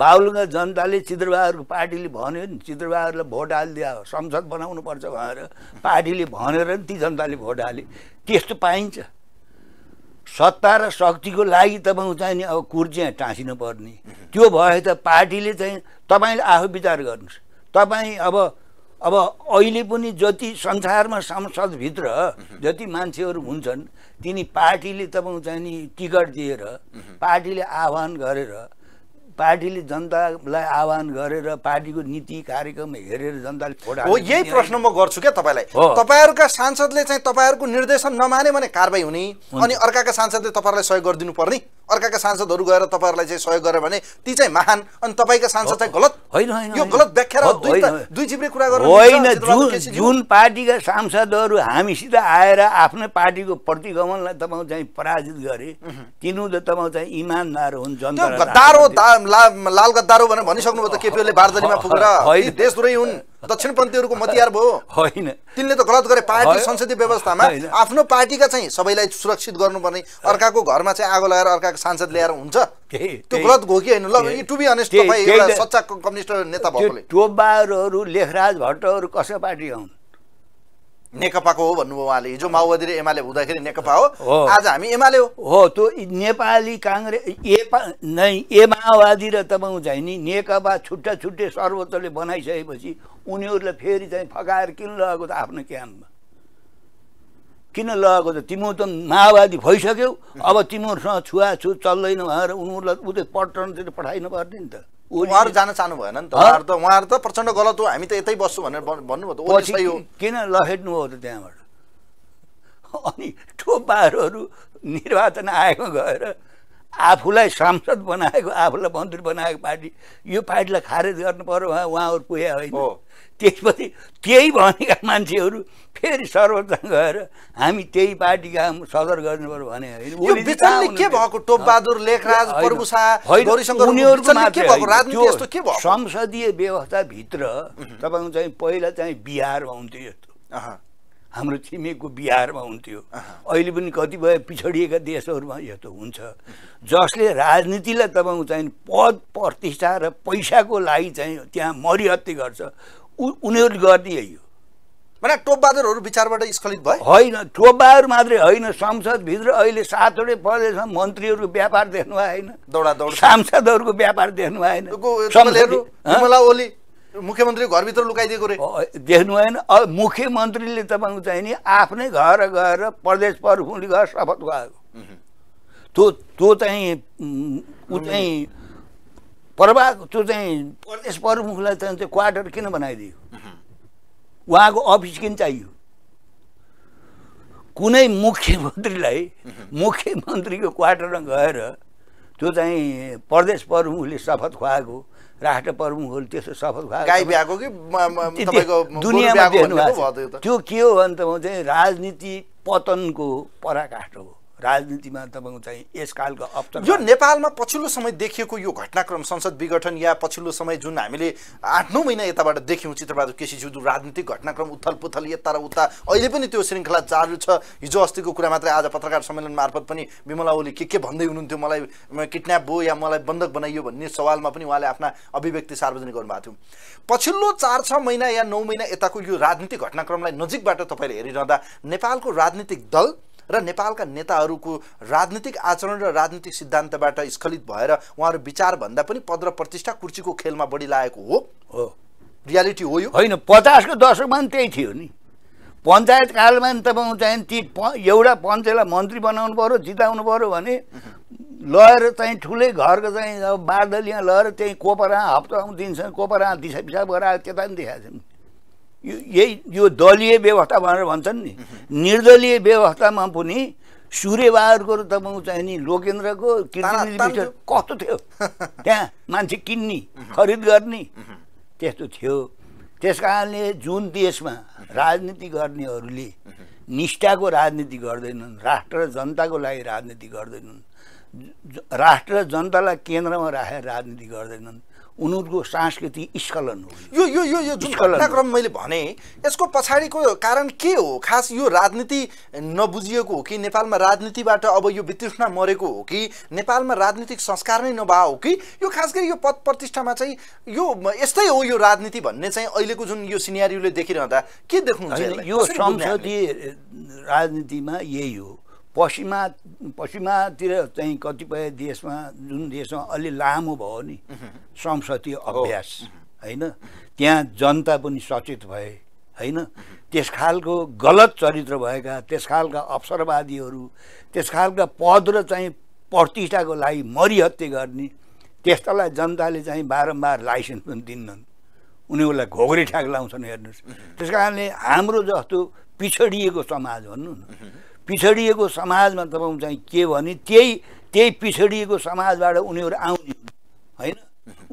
बाहुलुङ्गा जनताले चित्रबहादुरको पार्टीले भन्यो नि चित्रबहादुरलाई भोट हालिदियो संसद बनाउनु बनाउनुपर्छ भनेर पार्टीले भनेर नि ती जनताले भोट हाले त्यस्तो पाइन्छ सत्ता र शक्तिको लागि तपाईँ चाहिँ नि अब कुर्चिया टाँसिनु पर्ने त्यो भए त पार्टीले चाहिँ तपाईँले आफू विचार गर्नुहोस् तपाईँ अब अब अहिले पनि जति संसारमा संसदभित्र जति मान्छेहरू हुन्छन् तिनी पार्टीले तपाईँ चाहिँ नि टिकट दिएर पार्टीले आह्वान गरेर पार्टीले जनतालाई आह्वान गरेर पार्टीको नीति कार्यक्रम हेरेर जनताले छोडा हो यही प्रश्न म गर्छु क्या तपाईँलाई तपाईँहरूका सांसदले चाहिँ तपाईँहरूको निर्देशन नमाने भने कारवाही हुने अनि अर्काका सांसदले तपाईँहरूलाई सहयोग गरिदिनु पर्ने अर्काका सांसदहरू गएर तपाईँहरूलाई चाहिँ सहयोग गरे भने ती चाहिँ महान अनि तपाईँका सांसद चाहिँ गलत होइन यो गलत व्याख्या दुई चिप्रे कुरा गर्नु होइन जुन जुन पार्टीका सांसदहरू हामीसित आएर आफ्नै पार्टीको प्रतिगमनलाई तपाईँ चाहिँ पराजित गरे त तपाईँ चाहिँ इमान्दार हुन् जनता गद्दारो लाल गद्दारो भनेर भनिसक्नुभयो त केपीले बार्दलीमा पुगेर *laughs* देशद्रोही हुन् दक्षिणपन्थीहरूको मतियार भयो होइन तिनले त गलत गरे पार्टी संसदीय व्यवस्थामा आफ्नो पार्टीका चाहिँ सबैलाई सुरक्षित गर्नुपर्ने अर्काको घरमा चाहिँ आगो लगाएर अर्काको सांसद ल्याएर हुन्छ त्यो गलत हो कि होइन ल टु बी अनेस्ट तपाईँ सच्चा कम्युनिस्ट नेता भएकोले टोबारहरू लेखराज भट्टहरू कसै पार्टी हुन् नेकपाको हो भन्नुभयो उहाँले हिजो माओवादी र एमाले हुँदाखेरि नेकपा हो आज हामी एमाले हो त्यो नेपाली काङ्ग्रेस ए नै ए माओवादी र तपाईँ चाहिँ नि नेकपा छुट्टा छुट्टै सर्वोच्चले बनाइसकेपछि उनीहरूले फेरि चाहिँ फकाएर किन लगाएको त आफ्नो क्याम्पमा किन लगाएको त तिमीहरू त माओवादी भइसक्यौ अब तिमीहरूसँग छुवाछुत चल्दैन भनेर उनीहरूलाई उतै त पटन पठाइनु पर्ने नि त उहाँहरू जान चाहनु भएन नि त उहाँहरू त उहाँहरू त प्रचण्ड गलत हो हामी त यतै बस्छौँ भनेर भन्नुभयो त हो त त्यहाँबाट अनि टोपाहरू निर्वाचन आएको गएर आफूलाई सांसद बनाएको आफूलाई मन्त्री बनाएको पार्टी यो पार्टीलाई खारेज गर्नु पर्यो उहाँहरू पुगे होइन त्यसपछि त्यही भनेका मान्छेहरू फेरि सर्वोच्च गएर हामी त्यही पार्टीका सदर गर्नुपर्छ भने होइन के भएको टोपबहादुर लेखराज संसदीय व्यवस्थाभित्र तपाईँको चाहिँ पहिला चाहिँ बिहारमा हुन्थ्यो यस्तो हाम्रो छिमेकको बिहारमा हुन्थ्यो अहिले पनि कतिपय पिछडिएका देशहरूमा यस्तो हुन्छ जसले राजनीतिलाई तपाईँको चाहिँ पद प्रतिष्ठा र पैसाको लागि चाहिँ त्यहाँ मरिहत्ती गर्छ उनीहरूले गर्ने यो भने टोपबहादुरहरू विचारबाट स्खलित भयो होइन टोपबहादुर मात्रै होइन संसदभित्र अहिले सातवटै प्रदेशमा मन्त्रीहरूको व्यापार देख्नु आएन दौडा दौड सांसदहरूको व्यापार देख्नु आएन ओली मुख्यमन्त्री घरभित्र लुकाइदिएको रे देख्नु भएन मुख्यमन्त्रीले तपाईँको चाहिँ नि आफ्नै घर गएर प्रदेश प्रमुखले गएर शपथ गएको त्यो त्यो चाहिँ ऊ चाहिँ प्रभा त्यो चाहिँ प्रदेश प्रमुखलाई चाहिँ त्यो क्वार्टर किन बनाइदियो उहाँको अफिस किन चाहियो कुनै मुख्यमन्त्रीलाई *laughs* मुख्यमन्त्रीको क्वार्टरमा गएर त्यो चाहिँ प्रदेश प्रमुखले शपथ खुवाएको राष्ट्र प्रमुखहरूले त्यस्तो शपथ दुनियाँमा त्यो के हो भने त म चाहिँ राजनीति पतनको पराकाष्ठ हो राजनीतिमा तपाईँको चाहिँ यसकालको अप्ठ्यारो यो नेपालमा पछिल्लो समय देखिएको यो घटनाक्रम संसद विघटन या पछिल्लो समय जुन हामीले आठ नौ महिना यताबाट देख्यौँ चित्रबहादुर केसी सिधु राजनीतिक घटनाक्रम उथल पुथल यता र उता अहिले पनि त्यो श्रृङ्खला चालु छ हिजो अस्तिको कुरा मात्रै आज पत्रकार सम्मेलन मार्फत पनि विमला ओली के के भन्दै हुनुहुन्थ्यो मलाई किडन्याप भयो या मलाई बन्धक बनाइयो भन्ने सवालमा पनि उहाँले आफ्ना अभिव्यक्ति सार्वजनिक गर्नुभएको थियो पछिल्लो चार छ महिना या नौ महिना यताको यो राजनीतिक घटनाक्रमलाई नजिकबाट तपाईँले हेरिरहँदा नेपालको राजनीतिक दल र नेपालका नेताहरूको राजनीतिक आचरण र राजनीतिक सिद्धान्तबाट स्खलित भएर उहाँहरू विचारभन्दा पनि पद र प्रतिष्ठा कुर्सीको खेलमा बढी लागेको हो हो रियालिटी हो यो होइन पचासको दशकमा पनि त्यही थियो नि पञ्चायत कालमा नि तपाईँ चाहिँ ती प एउटा पञ्चलाई मन्त्री बनाउनु पऱ्यो जिताउनु पऱ्यो भने लगेर चाहिँ ठुलै घरको चाहिँ बारदलिया लगेर त्यहीँ कोपरा हप्ता दिन्छ कोपरा दिसा पिसाब गराएर त्यता पनि देखाएको छ यही यो दलीय व्यवस्था भनेर भन्छन् नि निर्दलीय व्यवस्थामा पनि सूर्यबहादुरको तपाईँको चाहिँ नि लोकेन्द्रको कस्तो थियो *laughs* त्यहाँ मान्छे किन्ने खरिद गर्ने त्यस्तो थियो त्यस कारणले जुन देशमा राजनीति गर्नेहरूले निष्ठाको राजनीति गर्दैनन् राष्ट्र र जनताको लागि राजनीति गर्दैनन् राष्ट्र र जनतालाई केन्द्रमा राखेर राजनीति गर्दैनन् उनीहरूको सांस्कृतिक स्खलन हो यो यो यो यो जुन घटनाक्रम मैले भने यसको पछाडिको कारण के हो खास यो राजनीति नबुझिएको हो कि नेपालमा राजनीतिबाट अब यो वितृष्णा मरेको हो कि नेपालमा राजनीतिक संस्कार नै नभए हो कि यो खास गरी यो पद प्रतिष्ठामा चाहिँ यो यस्तै हो यो राजनीति भन्ने चाहिँ अहिलेको जुन यो सिनियरीले देखिरहँदा के देख्नुहुन्छ यो संसदीय राजनीतिमा यही हो पश्चिमा पश्चिमातिर चाहिँ कतिपय देशमा जुन देशमा अलि लामो भयो नि संसदीय अभ्यास होइन त्यहाँ जनता पनि सचेत भए होइन त्यस खालको गलत चरित्र भएका त्यस खालका अवसरवादीहरू त्यस खालका पद र चाहिँ प्रतिष्ठाको लागि मरिहत्ते गर्ने त्यस्तालाई जनताले चाहिँ बारम्बार लाइसेन्स पनि दिन्नन् उनीहरूलाई घोग्रे ठ्याक लाउँछन् हेर्नुहोस् त्यस कारणले हाम्रो जस्तो पिछडिएको समाज भन्नु न पिछडिएको समाजमा तपाईँ चाहिँ के भने त्यही त्यही पिछडिएको समाजबाट उनीहरू आउने होइन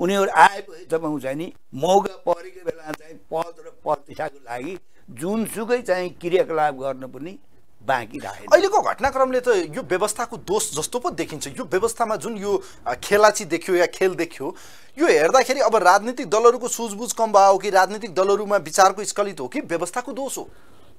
उनीहरू आएपछि तपाईँ चाहिँ नि मौका परेको बेला चाहिँ पद र प्रतिष्ठाको लागि जुनसुकै चाहिँ क्रियाकलाप गर्न पनि बाँकी राखे अहिलेको घटनाक्रमले त यो व्यवस्थाको दोष जस्तो पो देखिन्छ यो व्यवस्थामा जुन यो खेलाची देखियो या खेल देखियो यो हेर्दाखेरि अब राजनीतिक दलहरूको सुझबुझ कम भयो कि राजनीतिक दलहरूमा विचारको स्खलित हो कि व्यवस्थाको दोष हो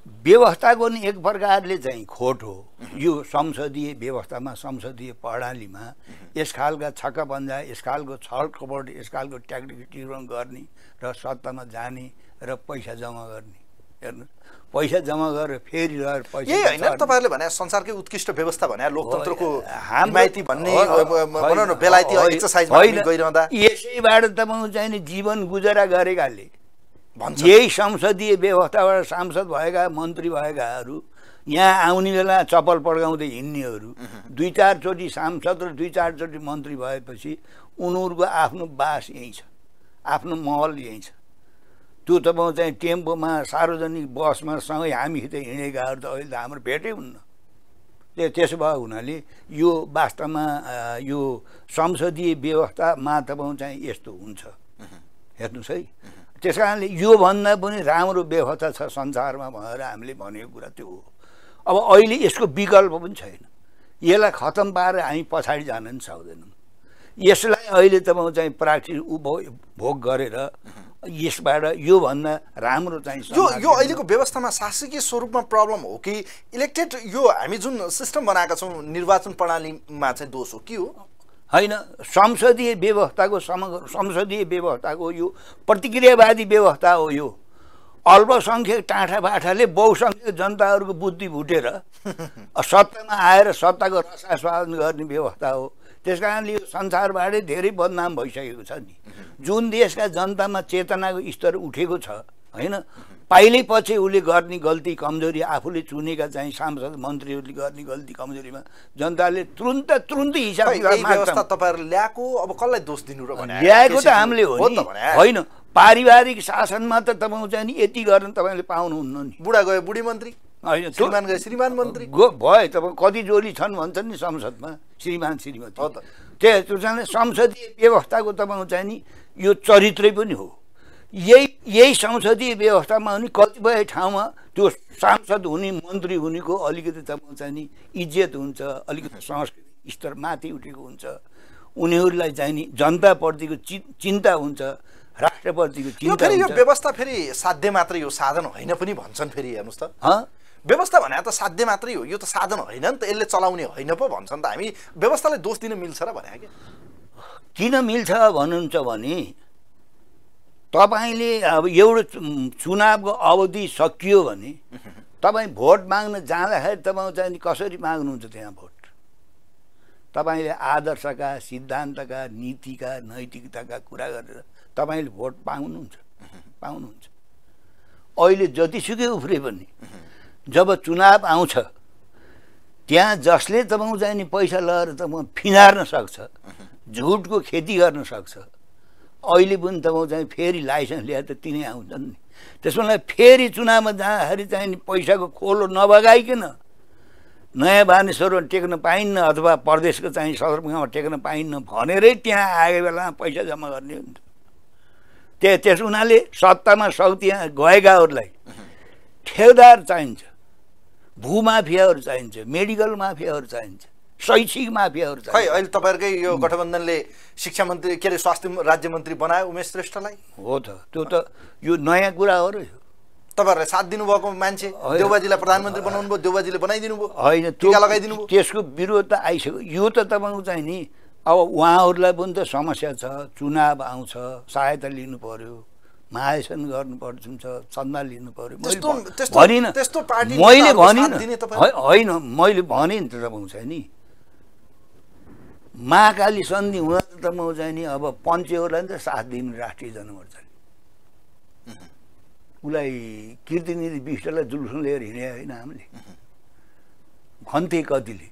व्यवस्था गर्ने एक प्रकारले चाहिँ खोट हो यो संसदीय व्यवस्थामा संसदीय प्रणालीमा यस खालका छक्का पन्जा यस खालको छलकपट यस खालको ट्याक्टिकटिरण गर्ने र सत्तामा जाने र पैसा जम्मा गर्ने हेर्नु पैसा जम्मा गरेर फेरि रहेर पैसा होइन तपाईँहरूले भने संसारकै उत्कृष्ट व्यवस्था भने लोकतन्त्रको भन्ने बेलायती एक्सर्साइज यसैबाट त म चाहिँ जीवन गुजारा गरेकाले भन्छ यही संसदीय व्यवस्थाबाट सांसद भएका मन्त्री भएकाहरू यहाँ आउने बेला चप्पल पड्काउँदै हिँड्नेहरू दुई चारचोटि सांसद र दुई चारचोटि मन्त्री भएपछि उनीहरूको आफ्नो बास यहीँ छ आफ्नो महल यहीँ छ त्यो तपाईँ चाहिँ टेम्पोमा सार्वजनिक बसमा सँगै हामीसित हिँडेकाहरू त अहिले त हाम्रो भेटै हुन्न त्यसो भए हुनाले यो वास्तवमा यो संसदीय व्यवस्थामा तपाईँ चाहिँ यस्तो हुन्छ हेर्नुहोस् है त्यस कारणले योभन्दा पनि राम्रो व्यवस्था छ संसारमा भनेर हामीले भनेको कुरा त्यो हो अब अहिले यसको विकल्प पनि छैन यसलाई खतम पारेर हामी पछाडि जान पनि सक्दैनौँ यसलाई अहिले त म चाहिँ प्राकृतिक उपभोग भोग गरेर यसबाट योभन्दा राम्रो चाहिँ यो यो अहिलेको व्यवस्थामा शासकीय स्वरूपमा प्रब्लम हो कि इलेक्टेड यो हामी जुन सिस्टम बनाएका छौँ निर्वाचन प्रणालीमा चाहिँ दोष हो के हो होइन संसदीय व्यवस्थाको समग्र संसदीय व्यवस्थाको यो प्रतिक्रियावादी व्यवस्था हो यो अल्पसङ्ख्यक टाँठा बाठाले बहुसङ्ख्यक जनताहरूको बुद्धि भुटेर *laughs* सत्तामा आएर सत्ताको रसास्वादन गर्ने व्यवस्था हो त्यस कारणले यो संसारबाटै धेरै बदनाम भइसकेको छ नि *laughs* जुन देशका जनतामा चेतनाको स्तर उठेको छ होइन पाइलेपछि उसले गर्ने गल्ती कमजोरी आफूले चुनेका चाहिँ सांसद मन्त्रीहरूले गर्ने गल्ती कमजोरीमा जनताले तुरुन्त तुरुन्त हिसाब तपाईँहरू ल्याएको अब कसलाई दोष दिनु र ल्याएको त हामीले होइन पारिवारिक शासनमा त तपाईँ चाहिँ नि यति गर्न तपाईँले पाउनुहुन्न नि बुढा गयो बुढी मन्त्री होइन श्रीमान गयो श्रीमान मन्त्री गो भयो तपाईँ कति जोली छन् भन्छन् नि संसदमा श्रीमान श्रीमती हो त त्यहाँ संसदीय व्यवस्थाको तपाईँ चाहिँ नि यो चरित्रै पनि हो यही यही संसदीय व्यवस्थामा हुने कतिपय ठाउँमा त्यो सांसद हुने मन्त्री हुनेको अलिकति तपाईँ चाहिँ नि इज्जत हुन्छ अलिकति सांस्कृतिक स्तर माथि उठेको हुन्छ उनीहरूलाई चाहिँ नि जनताप्रतिको चि चिन्ता हुन्छ राष्ट्रप्रतिको चिन्ता यो व्यवस्था फेरि साध्य मात्रै यो साधन होइन पनि भन्छन् फेरि हेर्नुहोस् त व्यवस्था भने त साध्य मात्रै हो यो त साधन होइन नि त यसले चलाउने होइन पो भन्छन् त हामी व्यवस्थालाई दोष दिन मिल्छ र भने किन मिल्छ भन्नुहुन्छ भने तपाईँले अब एउटा चुनावको अवधि सकियो भने *laughs* तपाईँ भोट माग्न जाँदाखेरि तपाईँ चाहिँ कसरी माग्नुहुन्छ त्यहाँ भोट तपाईँले आदर्शका सिद्धान्तका नीतिका नैतिकताका कुरा गरेर तपाईँले भोट पाउनुहुन्छ *laughs* पाउनुहुन्छ अहिले जतिसुकै उफ्रे पनि *laughs* जब चुनाव आउँछ त्यहाँ जसले तपाईँ चाहिँ नि पैसा लगाएर तपाईँ फिनार्न सक्छ झुटको खेती गर्न सक्छ अहिले पनि त तपाईँ चाहिँ फेरि लाइसेन्स ल्याएर त तिनै आउँछन् नि त्यसमा फेरि चुनावमा जाँदाखेरि चाहिँ पैसाको खोलो नबगाइकन नयाँ बानेश्वरमा टेक्न पाइन्न अथवा प्रदेशको चाहिँ सदरमुखमा टेक्न पाइन्न भनेरै त्यहाँ आएको बेलामा पैसा जम्मा गर्ने हुन्छ त्यस उनीहरूले सत्तामा सौ त्यहाँ गएकाहरूलाई ठेकदार चाहिन्छ भूमाफियाहरू चाहिन्छ मेडिकल माफियाहरू चाहिन्छ शैक्षिक माफियाहरू खै अहिले तपाईँहरूकै यो गठबन्धनले शिक्षा मन्त्री के अरे स्वास्थ्य राज्य मन्त्री बनायो उमेश श्रेष्ठलाई हो त त्यो त यो नयाँ कुरा हो र यो तपाईँहरूलाई साथ दिनुभएको मान्छे देउबाजीलाई प्रधानमन्त्री बनाउनु भयो देउबाजीले बनाइदिनु भयो होइन त्यो लगाइदिनु त्यसको विरोध त आइसक्यो यो त तपाईँको चाहिँ नि अब उहाँहरूलाई पनि त समस्या छ चुनाव आउँछ सहायता लिनु पर्यो महासन गर्नुपर्छ पर्छ चन्दा लिनु पर्यो भनिनँ मैले भनिनँ होइन मैले भने नि त तपाईँ नि महाकाली सन्धि हुँदा त म चाहिँ नि अब पञ्चेहरूलाई नि त साथ दिन राष्ट्रिय जनमोर्चाले उसलाई कीर्तिनिधि विष्टलाई जुलुस लिएर हिँडे होइन हामीले खन्थे कतिले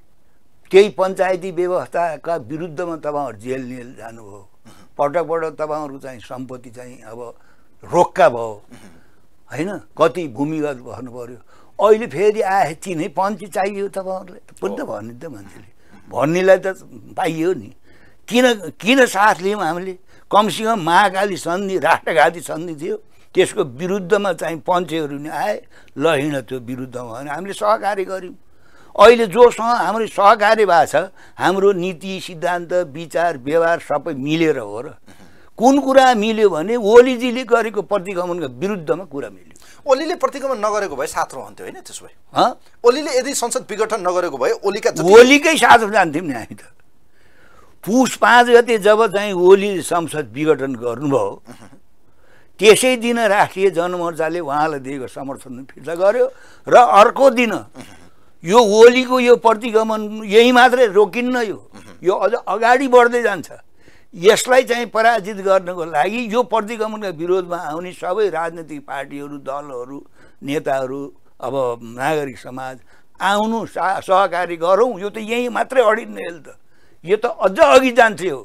केही पञ्चायती व्यवस्थाका विरुद्धमा तपाईँहरू जेल निल जानुभयो पटक पटक तपाईँहरू चाहिँ सम्पत्ति चाहिँ अब रोक्का भयो होइन कति भूमिगत गर्नु पऱ्यो अहिले फेरि आए चिनै पञ्ची चाहियो तपाईँहरूलाई बुद्ध भन्ने त मान्छेले भन्नेलाई त पाइयो नि किन किन साथ लियौँ हामीले कमसेकम महाकाली सन्धि राष्ट्रघाती सन्धि थियो त्यसको विरुद्धमा चाहिँ पञ्चेहरू नि आए ल हिँड त्यो विरुद्धमा भने हामीले सहकार्य गऱ्यौँ अहिले जोसँग हाम्रो सहकार्य भएको छ हाम्रो नीति सिद्धान्त विचार व्यवहार सबै मिलेर हो र कुन कुरा मिल्यो भने ओलीजीले गरेको प्रतिगमनको विरुद्धमा कुरा मिल्यो ओलीले प्रतिगमन नगरेको भए साथ रहन्थ्यो होइन त्यसो भए ओलीले यदि संसद विघटन नगरेको भए ओलीका ओलीकै साथ जान्थ्यौँ नि हामी त पुस पाँच गते जब चाहिँ ओली संसद विघटन गर्नुभयो त्यसै दिन राष्ट्रिय जनमोर्चाले उहाँलाई दिएको समर्थन फिर्ता गर्यो र अर्को दिन यो ओलीको यो प्रतिगमन यही मात्रै रोकिन्न यो यो अझ अगाडि बढ्दै जान्छ यसलाई चाहिँ पराजित गर्नको लागि यो प्रतिगमनका विरोधमा आउने सबै राजनीतिक पार्टीहरू दलहरू नेताहरू अब नागरिक समाज आउनु सा सहकारी गरौँ यो त यहीँ मात्रै अडिने त यो त अझ अघि जान्थ्यो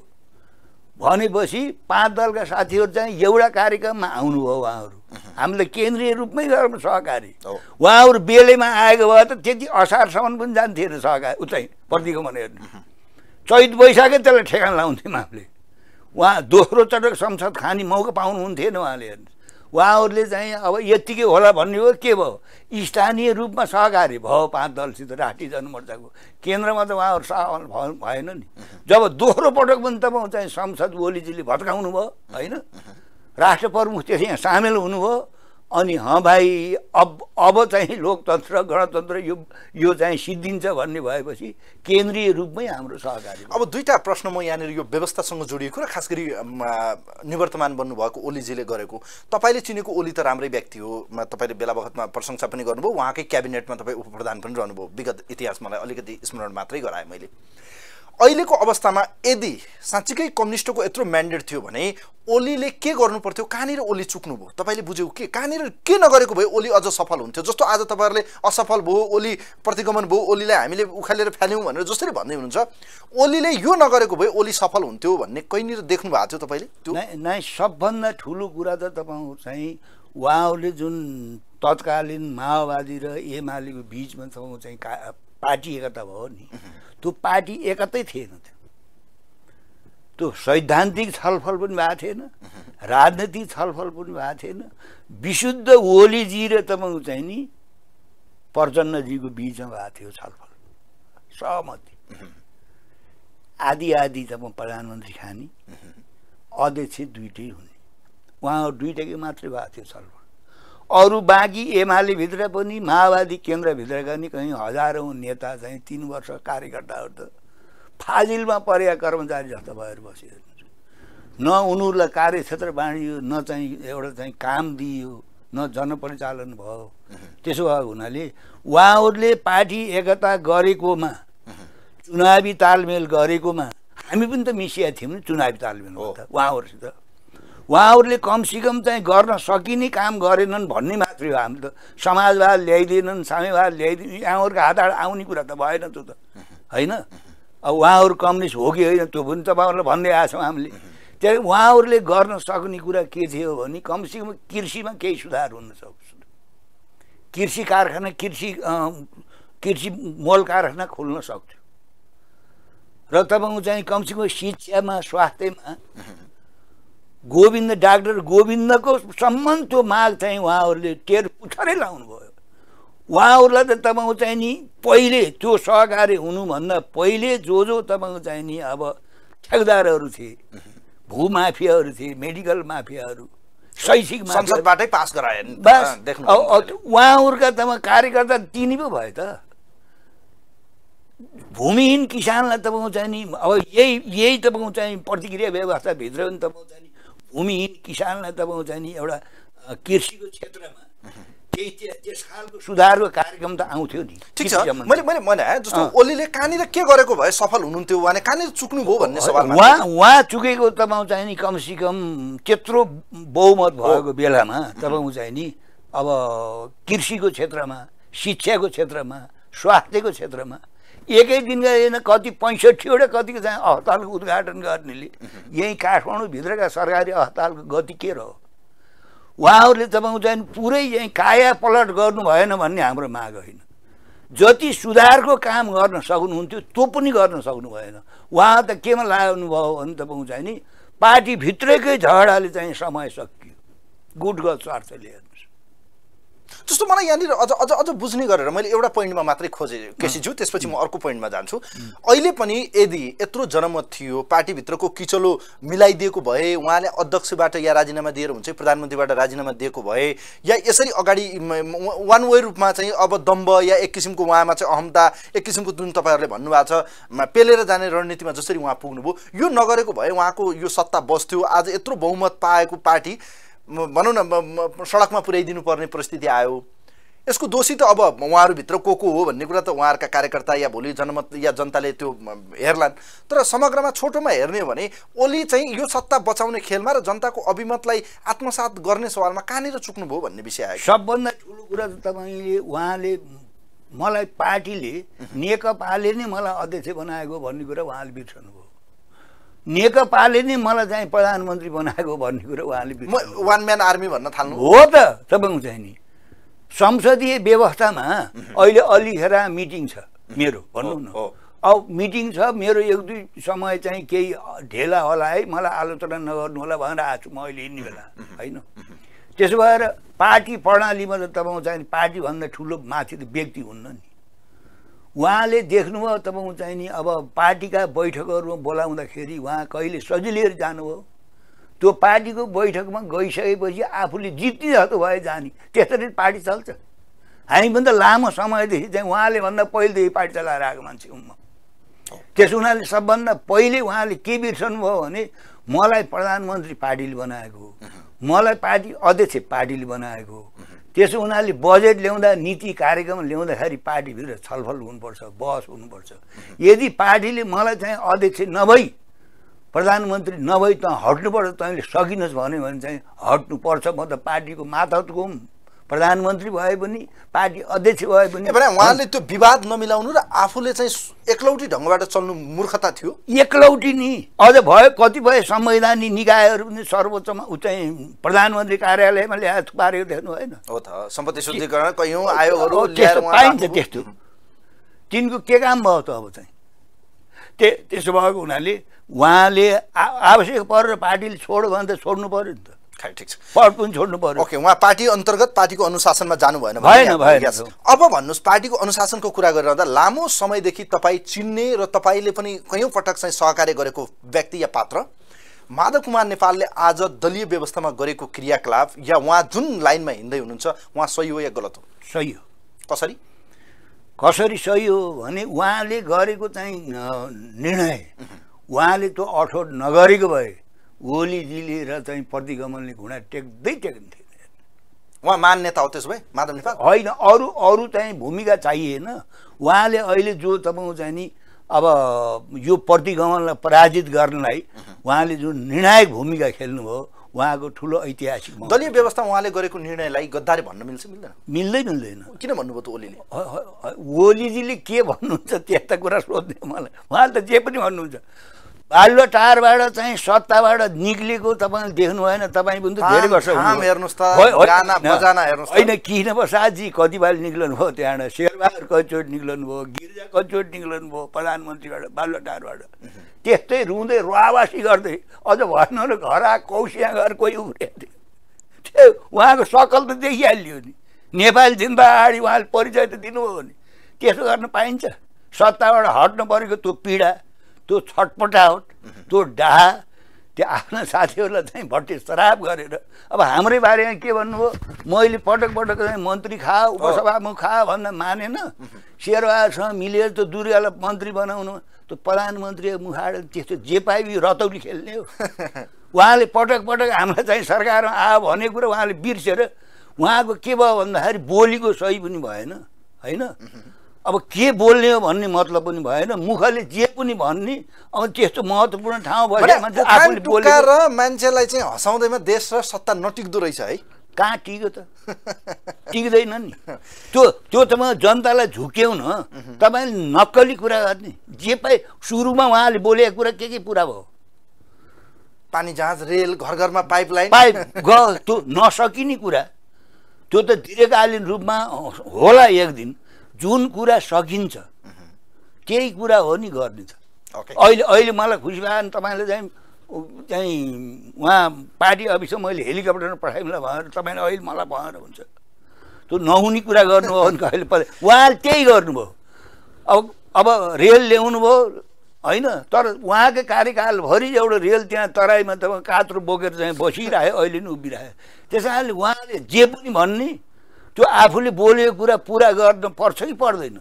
भनेपछि पाँच दलका साथीहरू चाहिँ एउटा कार्यक्रममा आउनुभयो उहाँहरू हामीले केन्द्रीय रूपमै गरौँ सहकारी उहाँहरू बेलैमा आएको भए त त्यति असारसम्म पनि जान्थेन अरे सहकारी उतै प्रतिगमन हेर्नु चैत वैशाखै त्यसलाई ठेगान लाउँथ्यौँ हामीले उहाँ दोस्रो चटक संसद खाने मौका पाउनुहुन्थेन उहाँले उहाँहरूले चाहिँ अब यत्तिकै होला भन्ने हो के भयो स्थानीय रूपमा सहकारी भयो पाँच दलसित राष्ट्रिय जनमोर्चाको केन्द्रमा त उहाँहरू सह भएन नि जब दोस्रो पटक पनि तपाईँ चाहिँ संसद ओलीजीले भत्काउनु भयो होइन राष्ट्र प्रमुख त्यसै यहाँ सामेल हुनुभयो अनि हँ भाइ अब अब चाहिँ लोकतन्त्र गणतन्त्र यो यो चाहिँ सिद्धिन्छ भन्ने भएपछि केन्द्रीय रूपमै हाम्रो सहकारी अब दुईवटा प्रश्न म यहाँनिर यो व्यवस्थासँग जोडिएको र खास गरी निवर्तमान बन्नुभएको ओलीजीले गरेको तपाईँले चिनेको ओली त राम्रै व्यक्ति हो तपाईँले बेला बखतमा प्रशंसा पनि गर्नुभयो उहाँकै क्याबिनेटमा तपाईँ उपप्रधान पनि रहनुभयो विगत इतिहास मलाई अलिकति स्मरण मात्रै गराएँ मैले अहिलेको अवस्थामा यदि साँच्चीकै कम्युनिस्टको यत्रो म्यान्डेट थियो भने ओलीले के गर्नु पर्थ्यो कहाँनिर ओली चुक्नु चुक्नुभयो तपाईँले बुझ्यौ के कहाँनिर के नगरेको भए ओली अझ सफल हुन्थ्यो जस्तो आज तपाईँहरूले असफल भयो ओली प्रतिगमन भयो ओलीलाई हामीले उखालेर फ्याल्यौँ भनेर जसरी भन्दै हुनुहुन्छ ओलीले यो नगरेको भए ओली सफल हुन्थ्यो भन्ने कहीँनिर देख्नु भएको थियो तपाईँले त्यो नै सबभन्दा ठुलो कुरा त तपाईँ चाहिँ उहाँहरूले जुन तत्कालीन माओवादी र एमालेको बिचमा तपाईँ चाहिँ पार्टी एकता भयो नि त्यो पार्टी एकतै थिएन त्यो त्यो सैद्धान्तिक छलफल पनि भएको थिएन राजनैतिक छलफल पनि भएको थिएन विशुद्ध ओलीजी र तपाईँको चाहिँ नि प्रचण्डजीको बिचमा भएको थियो छलफल सहमति आदि आदि तपाईँ प्रधानमन्त्री खाने अध्यक्ष दुइटै हुने उहाँ दुइटाकै मात्रै भएको थियो छलफल अरू बाँकी एमालेभित्र पनि माओवादी केन्द्रभित्रका पनि कहीँ हजारौँ नेता चाहिँ तिन वर्ष कार्यकर्ताहरू त फाजिलमा परेका कर्मचारी जस्तो भएर छ न उनीहरूलाई कार्यक्षेत्र बाँडियो न चाहिँ एउटा चाहिँ काम दियो न जनपरिचालन भयो त्यसो भएको हुनाले उहाँहरूले पार्टी एकता गरेकोमा चुनावी तालमेल गरेकोमा हामी पनि त मिसिया थियौँ नि चुनावी तालमेल हो उहाँहरूसित उहाँहरूले कमसेकम चाहिँ गर्न सकिने काम गरेनन् भन्ने मात्रै हो हामी त समाजवाद ल्याइदिएनन् साम्यवाद ल्याइदिनु यहाँहरूको हात आउने कुरा त भएन त्यो त होइन अब उहाँहरू कम्युनिस्ट हो कि होइन त्यो पनि तपाईँहरूलाई भन्दै आएछौँ हामीले त्यहाँ उहाँहरूले गर्न सक्ने कुरा के थियो भने कमसेकम कृषिमा केही सुधार हुन सक्छ कृषि कारखाना कृषि कृषि मल कारखाना खोल्न सक्थ्यो र तपाईँको चाहिँ कमसेकम शिक्षामा स्वास्थ्यमा गोविन्द डाक्टर गोविन्दको सम्बन्ध त्यो माग चाहिँ उहाँहरूले टेर पुछरै लाउनुभयो उहाँहरूलाई त तपाईँको चाहिँ नि पहिले त्यो सहकारी हुनुभन्दा पहिले जो जो तपाईँको चाहिँ नि अब ठेकदारहरू थिए भूमाफियाहरू थिए मेडिकल माफियाहरू शैक्षिक संसदबाटै पास गराए उहाँहरूका त कार्यकर्ता तिनी पो भयो त भूमिहीन किसानलाई तपाईँको चाहिँ नि अब यही यही तपाईँको चाहिँ प्रतिक्रिया व्यवस्थाभित्र पनि तपाईँको चाहिँ भूमिहीन किसानलाई तपाईँ चाहिँ नि एउटा कृषिको क्षेत्रमा *laughs* त्यही त्यस खालको सुधारको कार्यक्रम त आउँथ्यो नि ठिक छ मैले मैले भने जस्तो ओलीले कहाँनिर के गरेको भए सफल हुनुहुन्थ्यो उहाँ कहाँनिर चुक्नुभयो भन्ने सवाल उहाँ उहाँ चुकेको तपाईँ चाहिँ नि कमसेकम त्यत्रो बहुमत भएको बेलामा *laughs* तपाईँ चाहिँ नि अब कृषिको क्षेत्रमा शिक्षाको क्षेत्रमा स्वास्थ्यको क्षेत्रमा एकै दिन गएन कति पैँसठीवटा कतिको चाहिँ अस्पतालको उद्घाटन गर्नेले यहीँ काठमाडौँभित्रका सरकारी अस्पतालको गति के रह्यो उहाँहरूले तपाईँको चाहिँ पुरै यहीँ काया पलट गर्नु भएन भन्ने हाम्रो माग होइन जति सुधारको काम गर्न सक्नुहुन्थ्यो त्यो पनि गर्न सक्नु भएन उहाँ त केमा लाग्नुभयो भने तपाईँको चाहिँ नि पार्टीभित्रैकै झगडाले चाहिँ समय सकियो गुटगत स्वार्थले हेर्नु जस्तो मलाई यहाँनिर अझ अझ अझ बुझ्ने गरेर मैले एउटा पोइन्टमा मात्रै खोजेँ केसीज्यू त्यसपछि म अर्को पोइन्टमा जान्छु अहिले पनि यदि यत्रो जनमत थियो पार्टीभित्रको किचलो मिलाइदिएको भए उहाँले अध्यक्षबाट या राजीनामा दिएर हुन्छ प्रधानमन्त्रीबाट राजीनामा दिएको भए या यसरी अगाडि वान वे रूपमा चाहिँ अब दम्ब या एक किसिमको उहाँमा चाहिँ अहमता एक किसिमको जुन तपाईँहरूले भन्नुभएको छ पेलेर जाने रणनीतिमा जसरी उहाँ पुग्नुभयो यो नगरेको भए उहाँको यो सत्ता बस्थ्यो आज यत्रो बहुमत पाएको पार्टी भनौँ न सडकमा पुर्याइदिनु पर्ने परिस्थिति आयो यसको दोषी त अब उहाँहरूभित्र को को हो भन्ने कुरा त उहाँहरूका कार्यकर्ता या भोलि जनमत या जनताले त्यो हेर्लान् तर समग्रमा छोटोमा हेर्ने हो भने ओली चाहिँ यो सत्ता बचाउने खेलमा र जनताको अभिमतलाई आत्मसात गर्ने सवालमा कहाँनिर चुक्नुभयो भन्ने विषय आयो सबभन्दा ठुलो कुरा त तपाईँले उहाँले मलाई पार्टीले नेकपाले नै मलाई अध्यक्ष बनाएको भन्ने कुरा उहाँले बिर्सनुभयो नेकपाले नै मलाई चाहिँ प्रधानमन्त्री बनाएको भन्ने कुरो उहाँले वान म्यान आर्मी भन्न थाल्नु हो त तपाईँको चाहिँ नि संसदीय व्यवस्थामा अहिले अलिखेर मिटिङ छ मेरो भन्नु न अब मिटिङ छ मेरो एक दुई समय चाहिँ केही ढेला होला है मलाई आलोचना नगर्नु होला भनेर आएको छु म अहिले हिँड्ने बेला होइन त्यसो भएर पार्टी प्रणालीमा त तपाईँको चाहिँ पार्टीभन्दा ठुलो माथि त व्यक्ति हुन्न नि उहाँले देख्नुभयो तपाईँ चाहिँ नि अब पार्टीका बैठकहरूमा बोलाउँदाखेरि उहाँ कहिले सजिलिएर जानुभयो त्यो पार्टीको बैठकमा गइसकेपछि आफूले जित्ने जस्तो भए जाने त्यसरी पार्टी चल्छ हामी पनि त लामो समयदेखि चाहिँ उहाँले भन्दा पहिलेदेखि पार्टी चलाएर आएको मान्छे म त्यस हुनाले सबभन्दा पहिले उहाँले के भयो भने मलाई प्रधानमन्त्री पार्टीले बनाएको हो मलाई पार्टी अध्यक्ष पार्टीले बनाएको हो त्यसो उनीहरूले बजेट ल्याउँदा नीति कार्यक्रम ल्याउँदाखेरि पार्टीभित्र छलफल हुनुपर्छ बहस हुनुपर्छ यदि पार्टीले मलाई चाहिँ अध्यक्ष नभई प्रधानमन्त्री नभई त हट्नुपर्छ तैँले सकिनस् भन्यो भने चाहिँ हट्नुपर्छ म त पार्टीको मातहतको हुँ प्रधानमन्त्री भए पनि पार्टी अध्यक्ष भए पनि उहाँले त्यो विवाद नमिलाउनु र आफूले चाहिँ एकलौटी ढङ्गबाट चल्नु मूर्खता थियो एकलौटी नि अझ भयो कतिपय संवैधानिक निकायहरू पनि सर्वोच्चमा चाहिँ प्रधानमन्त्री कार्यालयमा ल्याएर थुपारेको देख्नु भएन हो त सम्पत्ति शुद्धिकरण आयोगहरू त्यस्तो तिनको के काम भयो त अब चाहिँ त्यसो भएको हुनाले उहाँले आवश्यक परेर पार्टीले छोड भने त छोड्नु पऱ्यो नि त खै ठिक छोड्नु पर्यो ओके उहाँ पार्टी अन्तर्गत पार्टीको अनुशासनमा जानु भएन भएन भएन अब भन्नुहोस् पार्टीको अनुशासनको कुरा गरिरहँदा लामो समयदेखि तपाईँ चिन्ने र तपाईँले पनि कयौँ पटक चाहिँ सहकार्य गरेको व्यक्ति या पात्र माधव कुमार नेपालले आज दलीय व्यवस्थामा गरेको क्रियाकलाप या उहाँ जुन लाइनमा हिँड्दै हुनुहुन्छ उहाँ सही हो या गलत हो सही हो कसरी कसरी सही हो भने उहाँले गरेको चाहिँ निर्णय उहाँले त्यो अठोट नगरेको भए ओलीजीले र चाहिँ प्रतिगमनले घुँडा टेक्दै टेक्थे उहाँ मान्यता हो त्यसो भए माधव नेपाल होइन अरू अरू चाहिँ भूमिका चाहिएन उहाँले अहिले जो तपाईँ चाहिँ नि अब यो प्रतिगमनलाई पराजित गर्नलाई उहाँले जुन निर्णायक भूमिका खेल्नुभयो उहाँको ठुलो ऐतिहासिक दलीय व्यवस्था उहाँले गरेको निर्णयलाई गद्दारे भन्न मिल्छ मिल्दैन मिल्दै मिल्दैन किन भन्नुभयो त ओलीले ओलीजीले के भन्नुहुन्छ त्यस्ता कुरा सोध्ने मलाई उहाँले त जे पनि भन्नुहुन्छ बाल्लो चाहिँ सत्ताबाट निक्लेको तपाईँले देख्नु भएन तपाईँ पनि धेरै वर्ष होइन किन पो साजी कति बाल निक्लनु भयो त्यहाँबाट शेरबहादुर कतिचोटि निक्लनु भयो गिर्जा कतिचोटि निक्लनु भयो प्रधानमन्त्रीबाट बाल्लो टारबाट त्यस्तै रुँदै रुवावासी गर्दै अझ भन्नु घर कौसिया घर कोही उठेको त्यो उहाँको सकल त देखिहालियो नि नेपाल जिन्दा अगाडि उहाँले परिचय त दिनुभयो नि त्यसो गर्न पाइन्छ सत्ताबाट हट्नु परेको त्यो पीडा त्यो छटपटावट *laughs* त्यो डाहा त्यो आफ्ना साथीहरूलाई चाहिँ भट्टी श्राप गरेर अब हाम्रै बारेमा के भन्नुभयो मैले पटक पटक चाहिँ मन्त्री खा उपसभामुख खा भन्दा मानेन *laughs* शेरवासँग मिलेर त्यो दुर्गालाई मन्त्री बनाउनु त्यो प्रधानमन्त्री मुखाड त्यस्तो जे पाइ रतौली खेल्ने हो *laughs* उहाँले पटक पटक हामीलाई चाहिँ सरकारमा आयो भन्ने कुरो उहाँले बिर्सेर उहाँको के भयो भन्दाखेरि बोलीको सही पनि भएन होइन अब के बोल्ने हो भन्ने मतलब पनि भएन मुखले जे पनि भन्ने अब त्यस्तो महत्त्वपूर्ण ठाउँ भयो र मान्छेलाई चाहिँ हँसाउँदैमा देश र सत्ता नटिक्दो रहेछ है कहाँ टिक्यो त टिक्दैन नि त्यो त्यो तपाईँ जनतालाई न तपाईँले नक्कली कुरा गर्ने जे पाए सुरुमा उहाँले बोलेको कुरा के के कुरा भयो पानी जहाज रेल घर घरमा पाइपलाइन पाइप ग त्यो नसकिने कुरा त्यो त दीर्घकालीन रूपमा होला एक दिन जुन कुरा सकिन्छ त्यही कुरा हो नि गर्ने त अहिले अहिले मलाई खुसी लाग्यो तपाईँले चाहिँ चाहिँ उहाँ पार्टी अफिसमा मैले हेलिकप्टरमा पठाइमला भनेर तपाईँले अहिले मलाई भनेर हुन्छ त्यो नहुने कुरा गर्नुभयो भने कहिले पहिला उहाँले त्यही गर्नुभयो अब अब रेल ल्याउनु भयो होइन तर उहाँकै कार्यकालभरि एउटा रेल त्यहाँ तराईमा तपाईँ कात्रो बोकेर चाहिँ बसिरह्यो अहिले नि उभिरह्यो त्यस कारणले उहाँले जे पनि भन्ने त्यो आफूले बोलेको कुरा पुरा गर्न पर्छ कि पर्दैन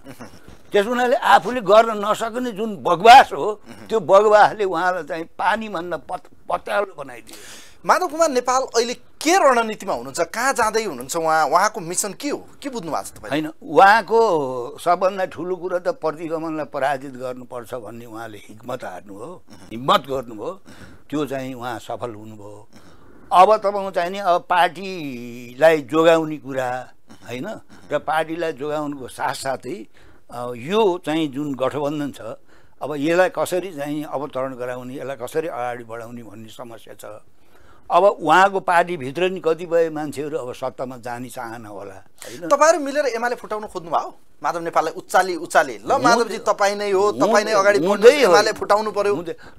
त्यस हुनाले आफूले गर्न नसक्ने जुन बगवास हो त्यो बगवासले उहाँलाई चाहिँ पानी भन्न पत पत्यालो बनाइदियो माधव कुमार नेपाल अहिले के रणनीतिमा हुनुहुन्छ कहाँ जाँदै हुनुहुन्छ उहाँ उहाँको मिसन के हो के बुझ्नु भएको छ तपाईँ होइन उहाँको सबभन्दा ठुलो कुरो त प्रतिगमनलाई पराजित गर्नुपर्छ भन्ने उहाँले हिम्मत हो हिम्मत गर्नुभयो त्यो चाहिँ उहाँ सफल हुनुभयो अब तपाईँको चाहिँ नि अब पार्टीलाई जोगाउने कुरा होइन र पार्टीलाई जोगाउनुको साथसाथै यो चाहिँ जुन गठबन्धन छ अब यसलाई कसरी चाहिँ अवतरण गराउने यसलाई कसरी अगाडि बढाउने भन्ने समस्या छ अब उहाँको पार्टीभित्र नि कतिपय मान्छेहरू अब सत्तामा जाने चाहना होला तपाईँहरू मिलेर एमाले फुटाउन खोज्नुभयो माधव नेपाललाई उचाली उचाली ल माधवजी तपाईँ नै हो तपाईँ नै अगाडि फुटाउनु पर्यो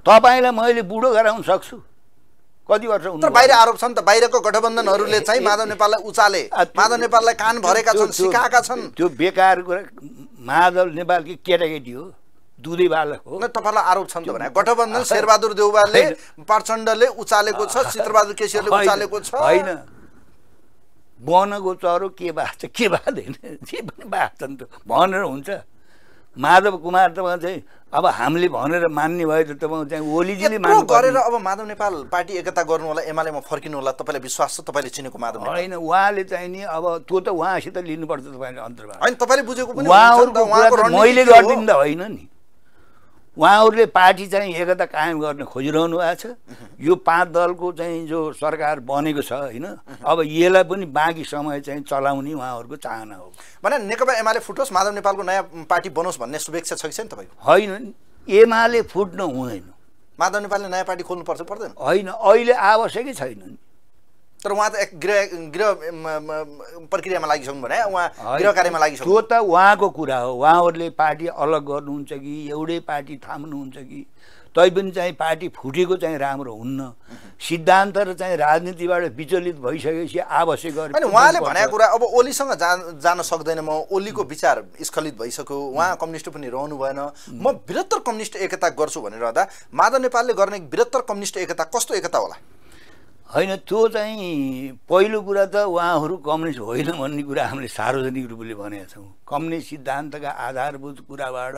तपाईँलाई मैले बुढो गराउन सक्छु कति वर्ष तर बाहिर आरोप छ नि त बाहिरको गठबन्धनहरूले चाहिँ माधव नेपाललाई उचाले माधव नेपाललाई कान भरेका छन् सिकाएका छन् त्यो बेकार माधव नेपालकी केटाकेटी हो दुधै बालक हो तपाईँलाई आरोप छ नि त भने गठबन्धन शेरबहादुर देउबाले प्रचण्डले उचालेको छ चित्रबहादुर केसीले उचालेको छ होइन बनको चरो के भएको छ के भएको छैन जे पनि भएको छ नि त भनेर हुन्छ माधव कुमार त चाहिँ अब हामीले भनेर मान्ने भयो त तपाईँ चाहिँ ओलीजीले मान्नु गरेर अब माधव नेपाल पार्टी एकता गर्नु होला एमालेमा फर्किनु होला तपाईँलाई विश्वास छ तपाईँले चिनेको माधव होइन उहाँले चाहिँ नि अब त्यो त उहाँसित लिनुपर्छ तपाईँले अन्तर्भाग होइन तपाईँले बुझेको पनि मैले त होइन नि उहाँहरूले पार्टी चाहिँ एकता कायम गर्न खोजिरहनु भएको छ यो पाँच दलको चाहिँ जो सरकार बनेको छ होइन अब यसलाई पनि बाँकी समय चाहिँ चलाउने उहाँहरूको चाहना हो भने नेकपा एमाले फुटोस् माधव नेपालको नयाँ पार्टी बनोस् भन्ने शुभेच्छा छ कि छैन तपाईँको होइन एमाले फुट्न हुँदैन माधव नेपालले नयाँ पार्टी खोल्नुपर्छ पर्दैन होइन अहिले आवश्यकै छैन नि तर उहाँ त गृह गृह प्रक्रियामा लागिसक्नु भने उहाँ गृह कार्यमा लागि त्यो त उहाँको कुरा हो उहाँहरूले पार्टी अलग गर्नुहुन्छ कि एउटै पार्टी थाम्नुहुन्छ कि तैपनि चाहिँ पार्टी फुटेको चाहिँ राम्रो हुन्न सिद्धान्त र चाहिँ राजनीतिबाट विचलित भइसकेपछि आवश्यक अनि उहाँले भनेको कुरा अब ओलीसँग जान जान सक्दैन म ओलीको विचार स्खलित भइसक्यो उहाँ कम्युनिस्ट पनि रहनु भएन म बृहत्तर कम्युनिस्ट एकता गर्छु भनेर रहँदा माधव नेपालले गर्ने बृहत्तर कम्युनिस्ट एकता कस्तो एकता होला होइन त्यो चाहिँ पहिलो कुरा त उहाँहरू कम्युनिस्ट होइन भन्ने कुरा हामीले सार्वजनिक रूपले भनेका छौँ कम्युनिस्ट सिद्धान्तका आधारभूत कुराबाट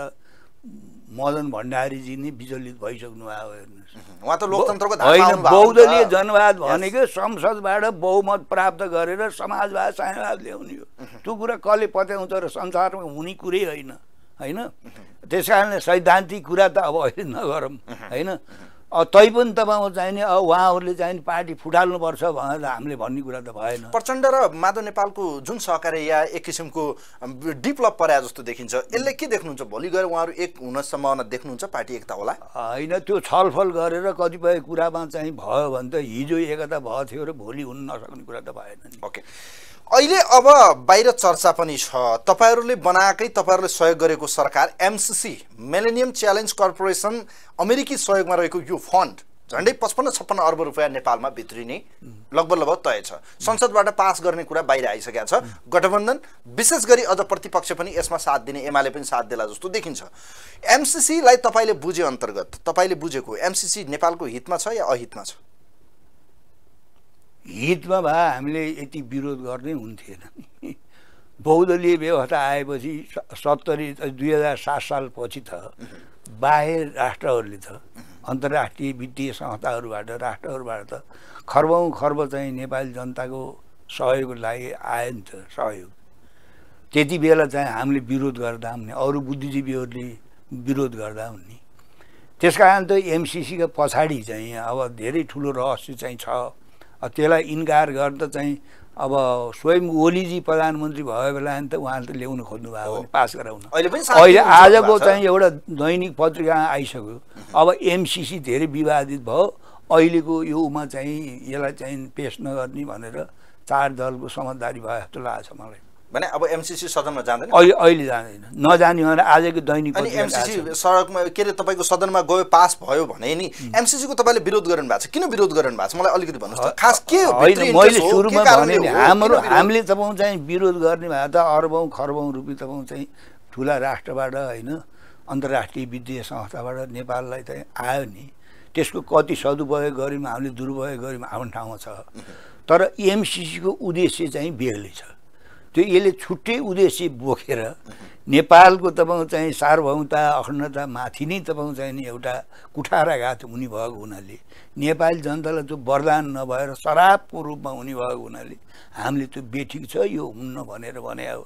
मदन भण्डारीजी नै विचलित भइसक्नु भयो हेर्नुहोस् होइन बहुदलीय जनवाद भनेको संसदबाट बहुमत प्राप्त गरेर समाजवाद सायवाद ल्याउने हो त्यो कुरा कसले पत्याउँछ र संसारमा हुने कुरै होइन होइन त्यस कारणले सैद्धान्तिक कुरा त अब अहिले नगरौँ होइन तै पनि तपाईँ चाहिने उहाँहरूले नि पार्टी फुटाल्नुपर्छ भनेर हामीले भन्ने कुरा त भएन प्रचण्ड र माधव नेपालको जुन सहकार्य एक किसिमको डिप्लप परे जस्तो देखिन्छ यसले के देख्नुहुन्छ भोलि गएर उहाँहरू एक हुन सम्भावना देख्नुहुन्छ पार्टी एकता होला होइन त्यो छलफल गरेर कतिपय कुरामा चाहिँ भयो भने त हिजो एकता भएको थियो र भोलि हुन नसक्ने कुरा त भएन ओके अहिले अब बाहिर चर्चा पनि छ तपाईँहरूले बनाएकै तपाईँहरूले सहयोग गरेको सरकार एमसिसी मेलेनियम च्यालेन्ज कर्पोरेसन अमेरिकी सहयोगमा रहेको यो फन्ड झन्डै पचपन्न छप्पन्न अर्ब रुपियाँ नेपालमा भित्रिने लगभग लगभग तय छ संसदबाट पास गर्ने कुरा बाहिर आइसकेको छ गठबन्धन विशेष गरी अझ प्रतिपक्ष पनि यसमा साथ दिने एमाले पनि साथ देला जस्तो देखिन्छ एमसिसीलाई तपाईँले बुझे अन्तर्गत तपाईँले बुझेको एमसिसी नेपालको हितमा छ या अहितमा छ हितमा भए हामीले यति विरोध गर्ने हुन्थेन बहुदलीय व्यवस्था आएपछि सत्तरी दुई हजार सात सालपछि त बाह्य राष्ट्रहरूले त अन्तर्राष्ट्रिय वित्तीय संस्थाहरूबाट राष्ट्रहरूबाट त खर्बौँ खर्ब चाहिँ नेपाली जनताको सहयोग लागि आयो नि त सहयोग त्यति बेला चाहिँ हामीले विरोध गर्दा हुने अरू बुद्धिजीवीहरूले विरोध गर्दा हुने त्यस कारण त एमसिसीको पछाडि चाहिँ अब धेरै ठुलो रहस्य चाहिँ छ त्यसलाई इन्कार गर्दा चाहिँ अब स्वयं ओलीजी प्रधानमन्त्री भयो बेला त उहाँले त ल्याउनु खोज्नु भएको हो पास गराउन अहिले आजको चाहिँ एउटा दैनिक पत्रिका आइसक्यो अब एमसिसी धेरै विवादित भयो अहिलेको योमा चाहिँ यसलाई चाहिँ पेस नगर्ने भनेर चार दलको समझदारी भयो जस्तो लाग्छ मलाई भने अब एमसिसी सदनमा जाँदैन अहिले अहिले जाँदैन नजाने भनेर आजको दैनिक अनि एमसिसी सडकमा के अरे तपाईँको सदनमा गयो पास भयो भने नि एमसिसीको तपाईँले विरोध गर्नु भएको छ किन विरोध गर्नु भएको छ मलाई अलिकति भन्नुहोस् खास के होइन मैले सुरुमा भने हाम्रो हामीले तपाईँ चाहिँ विरोध गर्ने भए त अरबौँ खरबौँ रुपियाँ तपाईँ चाहिँ ठुला राष्ट्रबाट होइन अन्तर्राष्ट्रिय वित्तीय संस्थाबाट नेपाललाई चाहिँ आयो नि त्यसको कति सदुपयोग गऱ्यौँ हामीले दुरुपयोग गऱ्यौँ आफ्नो ठाउँमा छ तर एमसिसीको उद्देश्य चाहिँ बेग्लै छ त्यो यसले छुट्टै उद्देश्य बोकेर नेपालको तपाईँ चाहिँ सार्वभौमता अखण्डता माथि नै तपाईँ चाहिँ नि एउटा कुठाराघात हुने भएको हुनाले नेपाली जनतालाई त्यो वरदान नभएर शराबको रूपमा हुने भएको हुनाले हामीले त्यो बेठिक छ यो हुन्न भनेर भने हो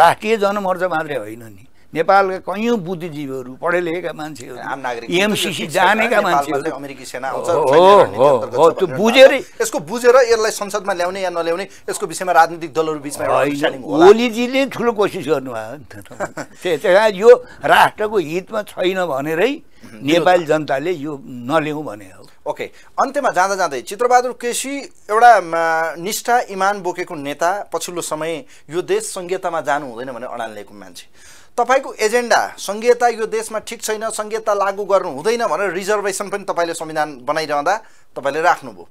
राष्ट्रिय जनमोर्चा मात्रै होइन नि नेपालका कयौँ बुद्धिजीवीहरू पढे लेखेका मान्छेहरू आम नागरिक एमसिसी जानेका मान्छेहरू अमेरिकी सेना आउँछ हो त्यो बुझेर यसको बुझेर यसलाई संसदमा ल्याउने या नल्याउने यसको विषयमा राजनीतिक दलहरू बिचमा ओलीजीले ठुलो कोसिस गर्नुभयो *laughs* यो राष्ट्रको हितमा छैन भनेरै नेपाली जनताले यो नल्याउँ भने हो ओके अन्त्यमा जाँदा जाँदै चित्रबहादुर केसी एउटा निष्ठा इमान बोकेको नेता पछिल्लो समय यो देश सङ्घीयतामा जानु हुँदैन भने अडान लिएको मान्छे तपाईँको एजेन्डा सङ्घीयता यो देशमा ठिक छैन सङ्घीयता लागू गर्नु हुँदैन भनेर रिजर्भेसन पनि तपाईँले संविधान बनाइरहँदा तपाईँले राख्नुभयो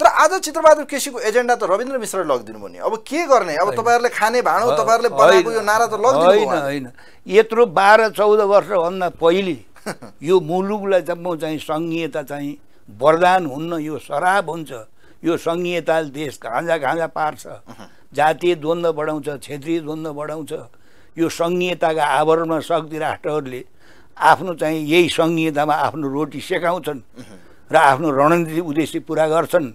तर आज चित्रबहादुर केसीको एजेन्डा त रविन्द्र मिश्रले लगिदिनुभयो नि अब के गर्ने अब तपाईँहरूले खाने भाँडो तपाईँहरूले बनाएको यो नारा त लगिदिनु होइन होइन यत्रो बाह्र चौध वर्षभन्दा पहिले *laughs* यो मुलुकलाई जम्मा चाहिँ सङ्घीयता चाहिँ वरदान हुन्न यो शराब हुन्छ यो सङ्घीयताले देश घाँझा घाँझा पार्छ *laughs* जातीय द्वन्द्व बढाउँछ क्षेत्रीय द्वन्द्व बढाउँछ यो सङ्घीयताका आवरणमा शक्ति राष्ट्रहरूले आफ्नो चाहिँ यही सङ्घीयतामा आफ्नो रोटी सेकाउँछन् र आफ्नो रणनीति उद्देश्य पुरा गर्छन्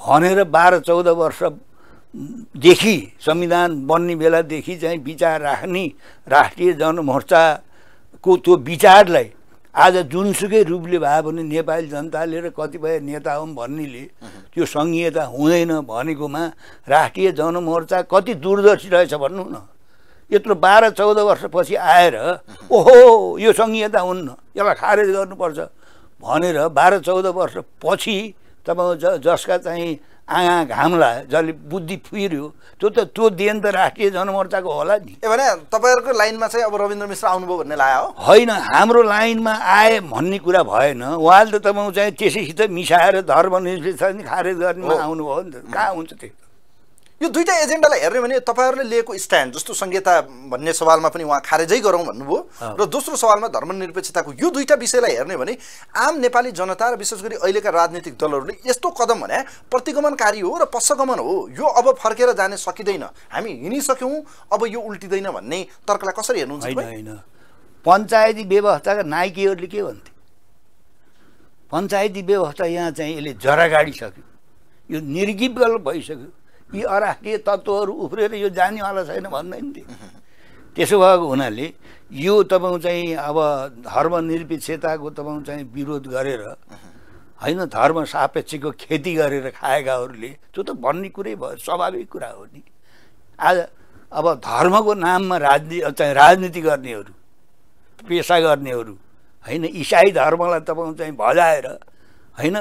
भनेर बाह्र चौध वर्षदेखि संविधान बन्ने बेलादेखि चाहिँ विचार राख्ने राष्ट्रिय जनमोर्चाको त्यो विचारलाई आज जुनसुकै रूपले भयो भने नेपाली जनताले र कतिपय नेता हुन् भन्नेले त्यो सङ्घीयता हुँदैन भनेकोमा राष्ट्रिय जनमोर्चा कति दूरदर्शी रहेछ भन्नु न यत्रो बाह्र चौध वर्षपछि आएर ओहो यो सङ्घीयता हुन्न यसलाई खारेज गर्नुपर्छ भनेर बाह्र चौध वर्षपछि तपाईँको ज जसका चाहिँ आँगा घामला जसले बुद्धि फुर्यो त्यो त त्यो देन त राष्ट्रिय जनमोर्चाको होला नि ए भने तपाईँहरूको लाइनमा चाहिँ अब रविन्द्र मिश्र आउनुभयो भन्ने लाग्यो होइन हाम्रो लाइनमा आए भन्ने कुरा भएन उहाँले त तपाईँ चाहिँ त्यसैसित मिसाएर धर्म निरपेक्ष खारेज गर्नेमा आउनुभयो नि त कहाँ हुन्छ त्यो यो दुईवटा एजेन्डालाई हेर्ने भने तपाईँहरूले लिएको स्ट्यान्ड जस्तो संहिता भन्ने सवालमा पनि उहाँ खारेजै गरौँ भन्नुभयो र दोस्रो सवालमा धर्मनिरपेक्षताको यो दुईवटा विषयलाई हेर्ने भने आम नेपाली जनता र विशेष गरी अहिलेका राजनीतिक दलहरूले यस्तो कदम भने प्रतिगमनकारी हो र पश्चगमन हो यो अब फर्केर जाने सकिँदैन हामी हिँडिसक्यौँ अब यो उल्टिँदैन भन्ने तर्कलाई कसरी हेर्नुहुन्छ होइन पञ्चायती व्यवस्थाका नायकीहरूले के भन्थे पञ्चायती व्यवस्था यहाँ चाहिँ यसले जरा गाडिसक्यो यो निर्विकल्प भइसक्यो यी अराष्ट्रिय तत्त्वहरू उफ्रेर यो जानेवाला छैन भन्दैन थिए त्यसो भएको हुनाले यो तपाईँ चाहिँ अब धर्मनिरपेक्षताको तपाईँ चाहिँ विरोध गरेर होइन धर्म सापेक्षको खेती गरेर खाएकाहरूले त्यो त भन्ने कुरै भयो स्वाभाविक कुरा हो नि आज अब धर्मको नाममा राजनी चाहिँ राजनीति गर्नेहरू पेसा गर्नेहरू होइन इसाई धर्मलाई तपाईँ चाहिँ भजाएर होइन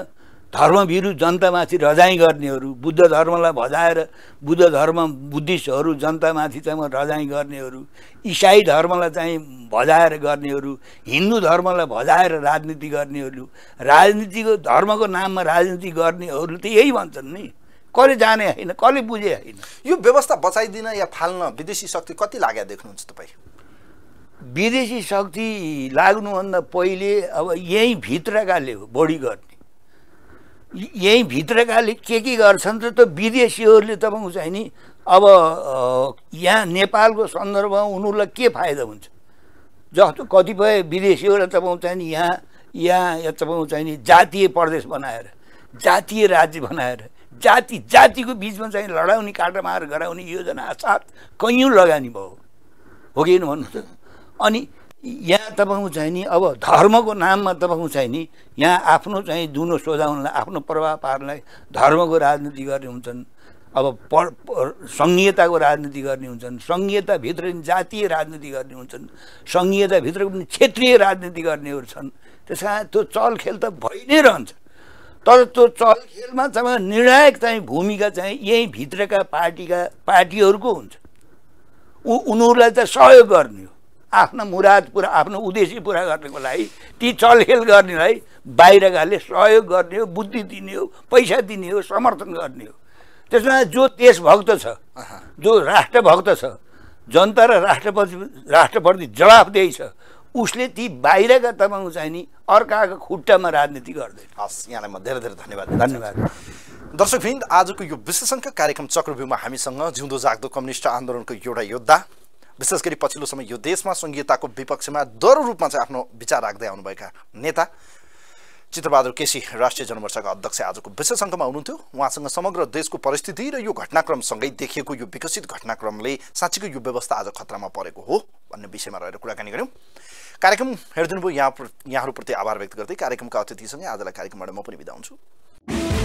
धर्मभिरू जनतामाथि रजाइ गर्नेहरू बुद्ध धर्मलाई भजाएर बुद्ध धर्म बुद्धिस्टहरू जनतामाथि चाहिँ रजाइ गर्नेहरू इसाई धर्मलाई चाहिँ भजाएर गर्नेहरू हिन्दू धर्मलाई भजाएर राजनीति गर्नेहरू राजनीतिको धर्मको नाममा राजनीति गर्नेहरू त यही भन्छन् नि कसले जाने होइन कसले बुझे होइन यो व्यवस्था बचाइदिन या फाल्न विदेशी शक्ति कति लाग्यो देख्नुहुन्छ तपाईँ विदेशी शक्ति लाग्नुभन्दा पहिले अब यहीँ भित्रकाले हो बढी गर्ने यहीँ भित्रकाले के के गर्छन् र त्यो विदेशीहरूले तपाईँको चाहिँ नि अब यहाँ नेपालको सन्दर्भमा उनीहरूलाई के फाइदा हुन्छ जस्तो कतिपय विदेशीहरू तपाईँ चाहिँ नि यहाँ यहाँ तपाईँ चाहिँ नि जातीय प्रदेश बनाएर जातीय राज्य बनाएर जाति जातिको बिचमा चाहिँ लडाउने काटामार गराउने योजना साथ कैयौँ लगानी भयो हो कि भन्नु त अनि यहाँ तपाईँको चाहिँ नि अब धर्मको नाममा तपाईँको चाहिँ नि यहाँ आफ्नो चाहिँ दुनो सोझाउनलाई आफ्नो प्रभाव पार्नलाई धर्मको राजनीति गर्ने हुन्छन् अब प सङ्घीयताको राजनीति गर्ने हुन्छन् सङ्घीयताभित्र पनि जातीय राजनीति गर्ने हुन्छन् सङ्घीयताभित्र पनि क्षेत्रीय राजनीति गर्नेहरू छन् त्यस कारण त्यो चलखेल त भइ नै रहन्छ तर त्यो चलखेलमा चाहिँ निर्णायक चाहिँ भूमिका चाहिँ यहीँभित्रका पार्टीका पार्टीहरूको हुन्छ ऊ उनीहरूलाई त सहयोग गर्ने हो आफ्नो मुराद पुरा आफ्नो उद्देश्य पुरा गर्नको लागि ती चलखेल गर्नेलाई बाहिरकाले सहयोग गर्ने हो बुद्धि दिने हो पैसा दिने हो समर्थन गर्ने हो त्यसमा जो देशभक्त छ जो राष्ट्रभक्त छ जनता र राष्ट्रपति राष्ट्रप्रति जवाफदेही छ उसले ती बाहिरका तपाईँको चाहिँ नि अर्काको खुट्टामा राजनीति गर्दै हस् यहाँलाई म धेरै धेरै धन्यवाद धन्यवाद दर्शकभिन्द आजको यो विशेषज्ञ कार्यक्रम चक्रव्यूमा हामीसँग जिउँदो जाग्दो कम्युनिष्ट आन्दोलनको एउटा योद्धा विशेष गरी पछिल्लो समय यो देशमा सङ्घीयताको विपक्षमा दह्रो रूपमा चाहिँ आफ्नो विचार राख्दै आउनुभएका नेता चित्रबहादुर केसी राष्ट्रिय जनमोर्चाका अध्यक्ष आजको विशेष अङ्कमा हुनुहुन्थ्यो उहाँसँग समग्र देशको परिस्थिति र यो घटनाक्रमसँगै देखिएको यो विकसित घटनाक्रमले साँच्चीको यो व्यवस्था आज खतरामा परेको हो भन्ने विषयमा रहेर कुराकानी गऱ्यौँ कार्यक्रम हेरिदिनुभयो यहाँ यहाँहरूप्रति आभार व्यक्त गर्दै कार्यक्रमका अतिथिसँगै आजलाई कार्यक्रमबाट म पनि बिदा हुन्छु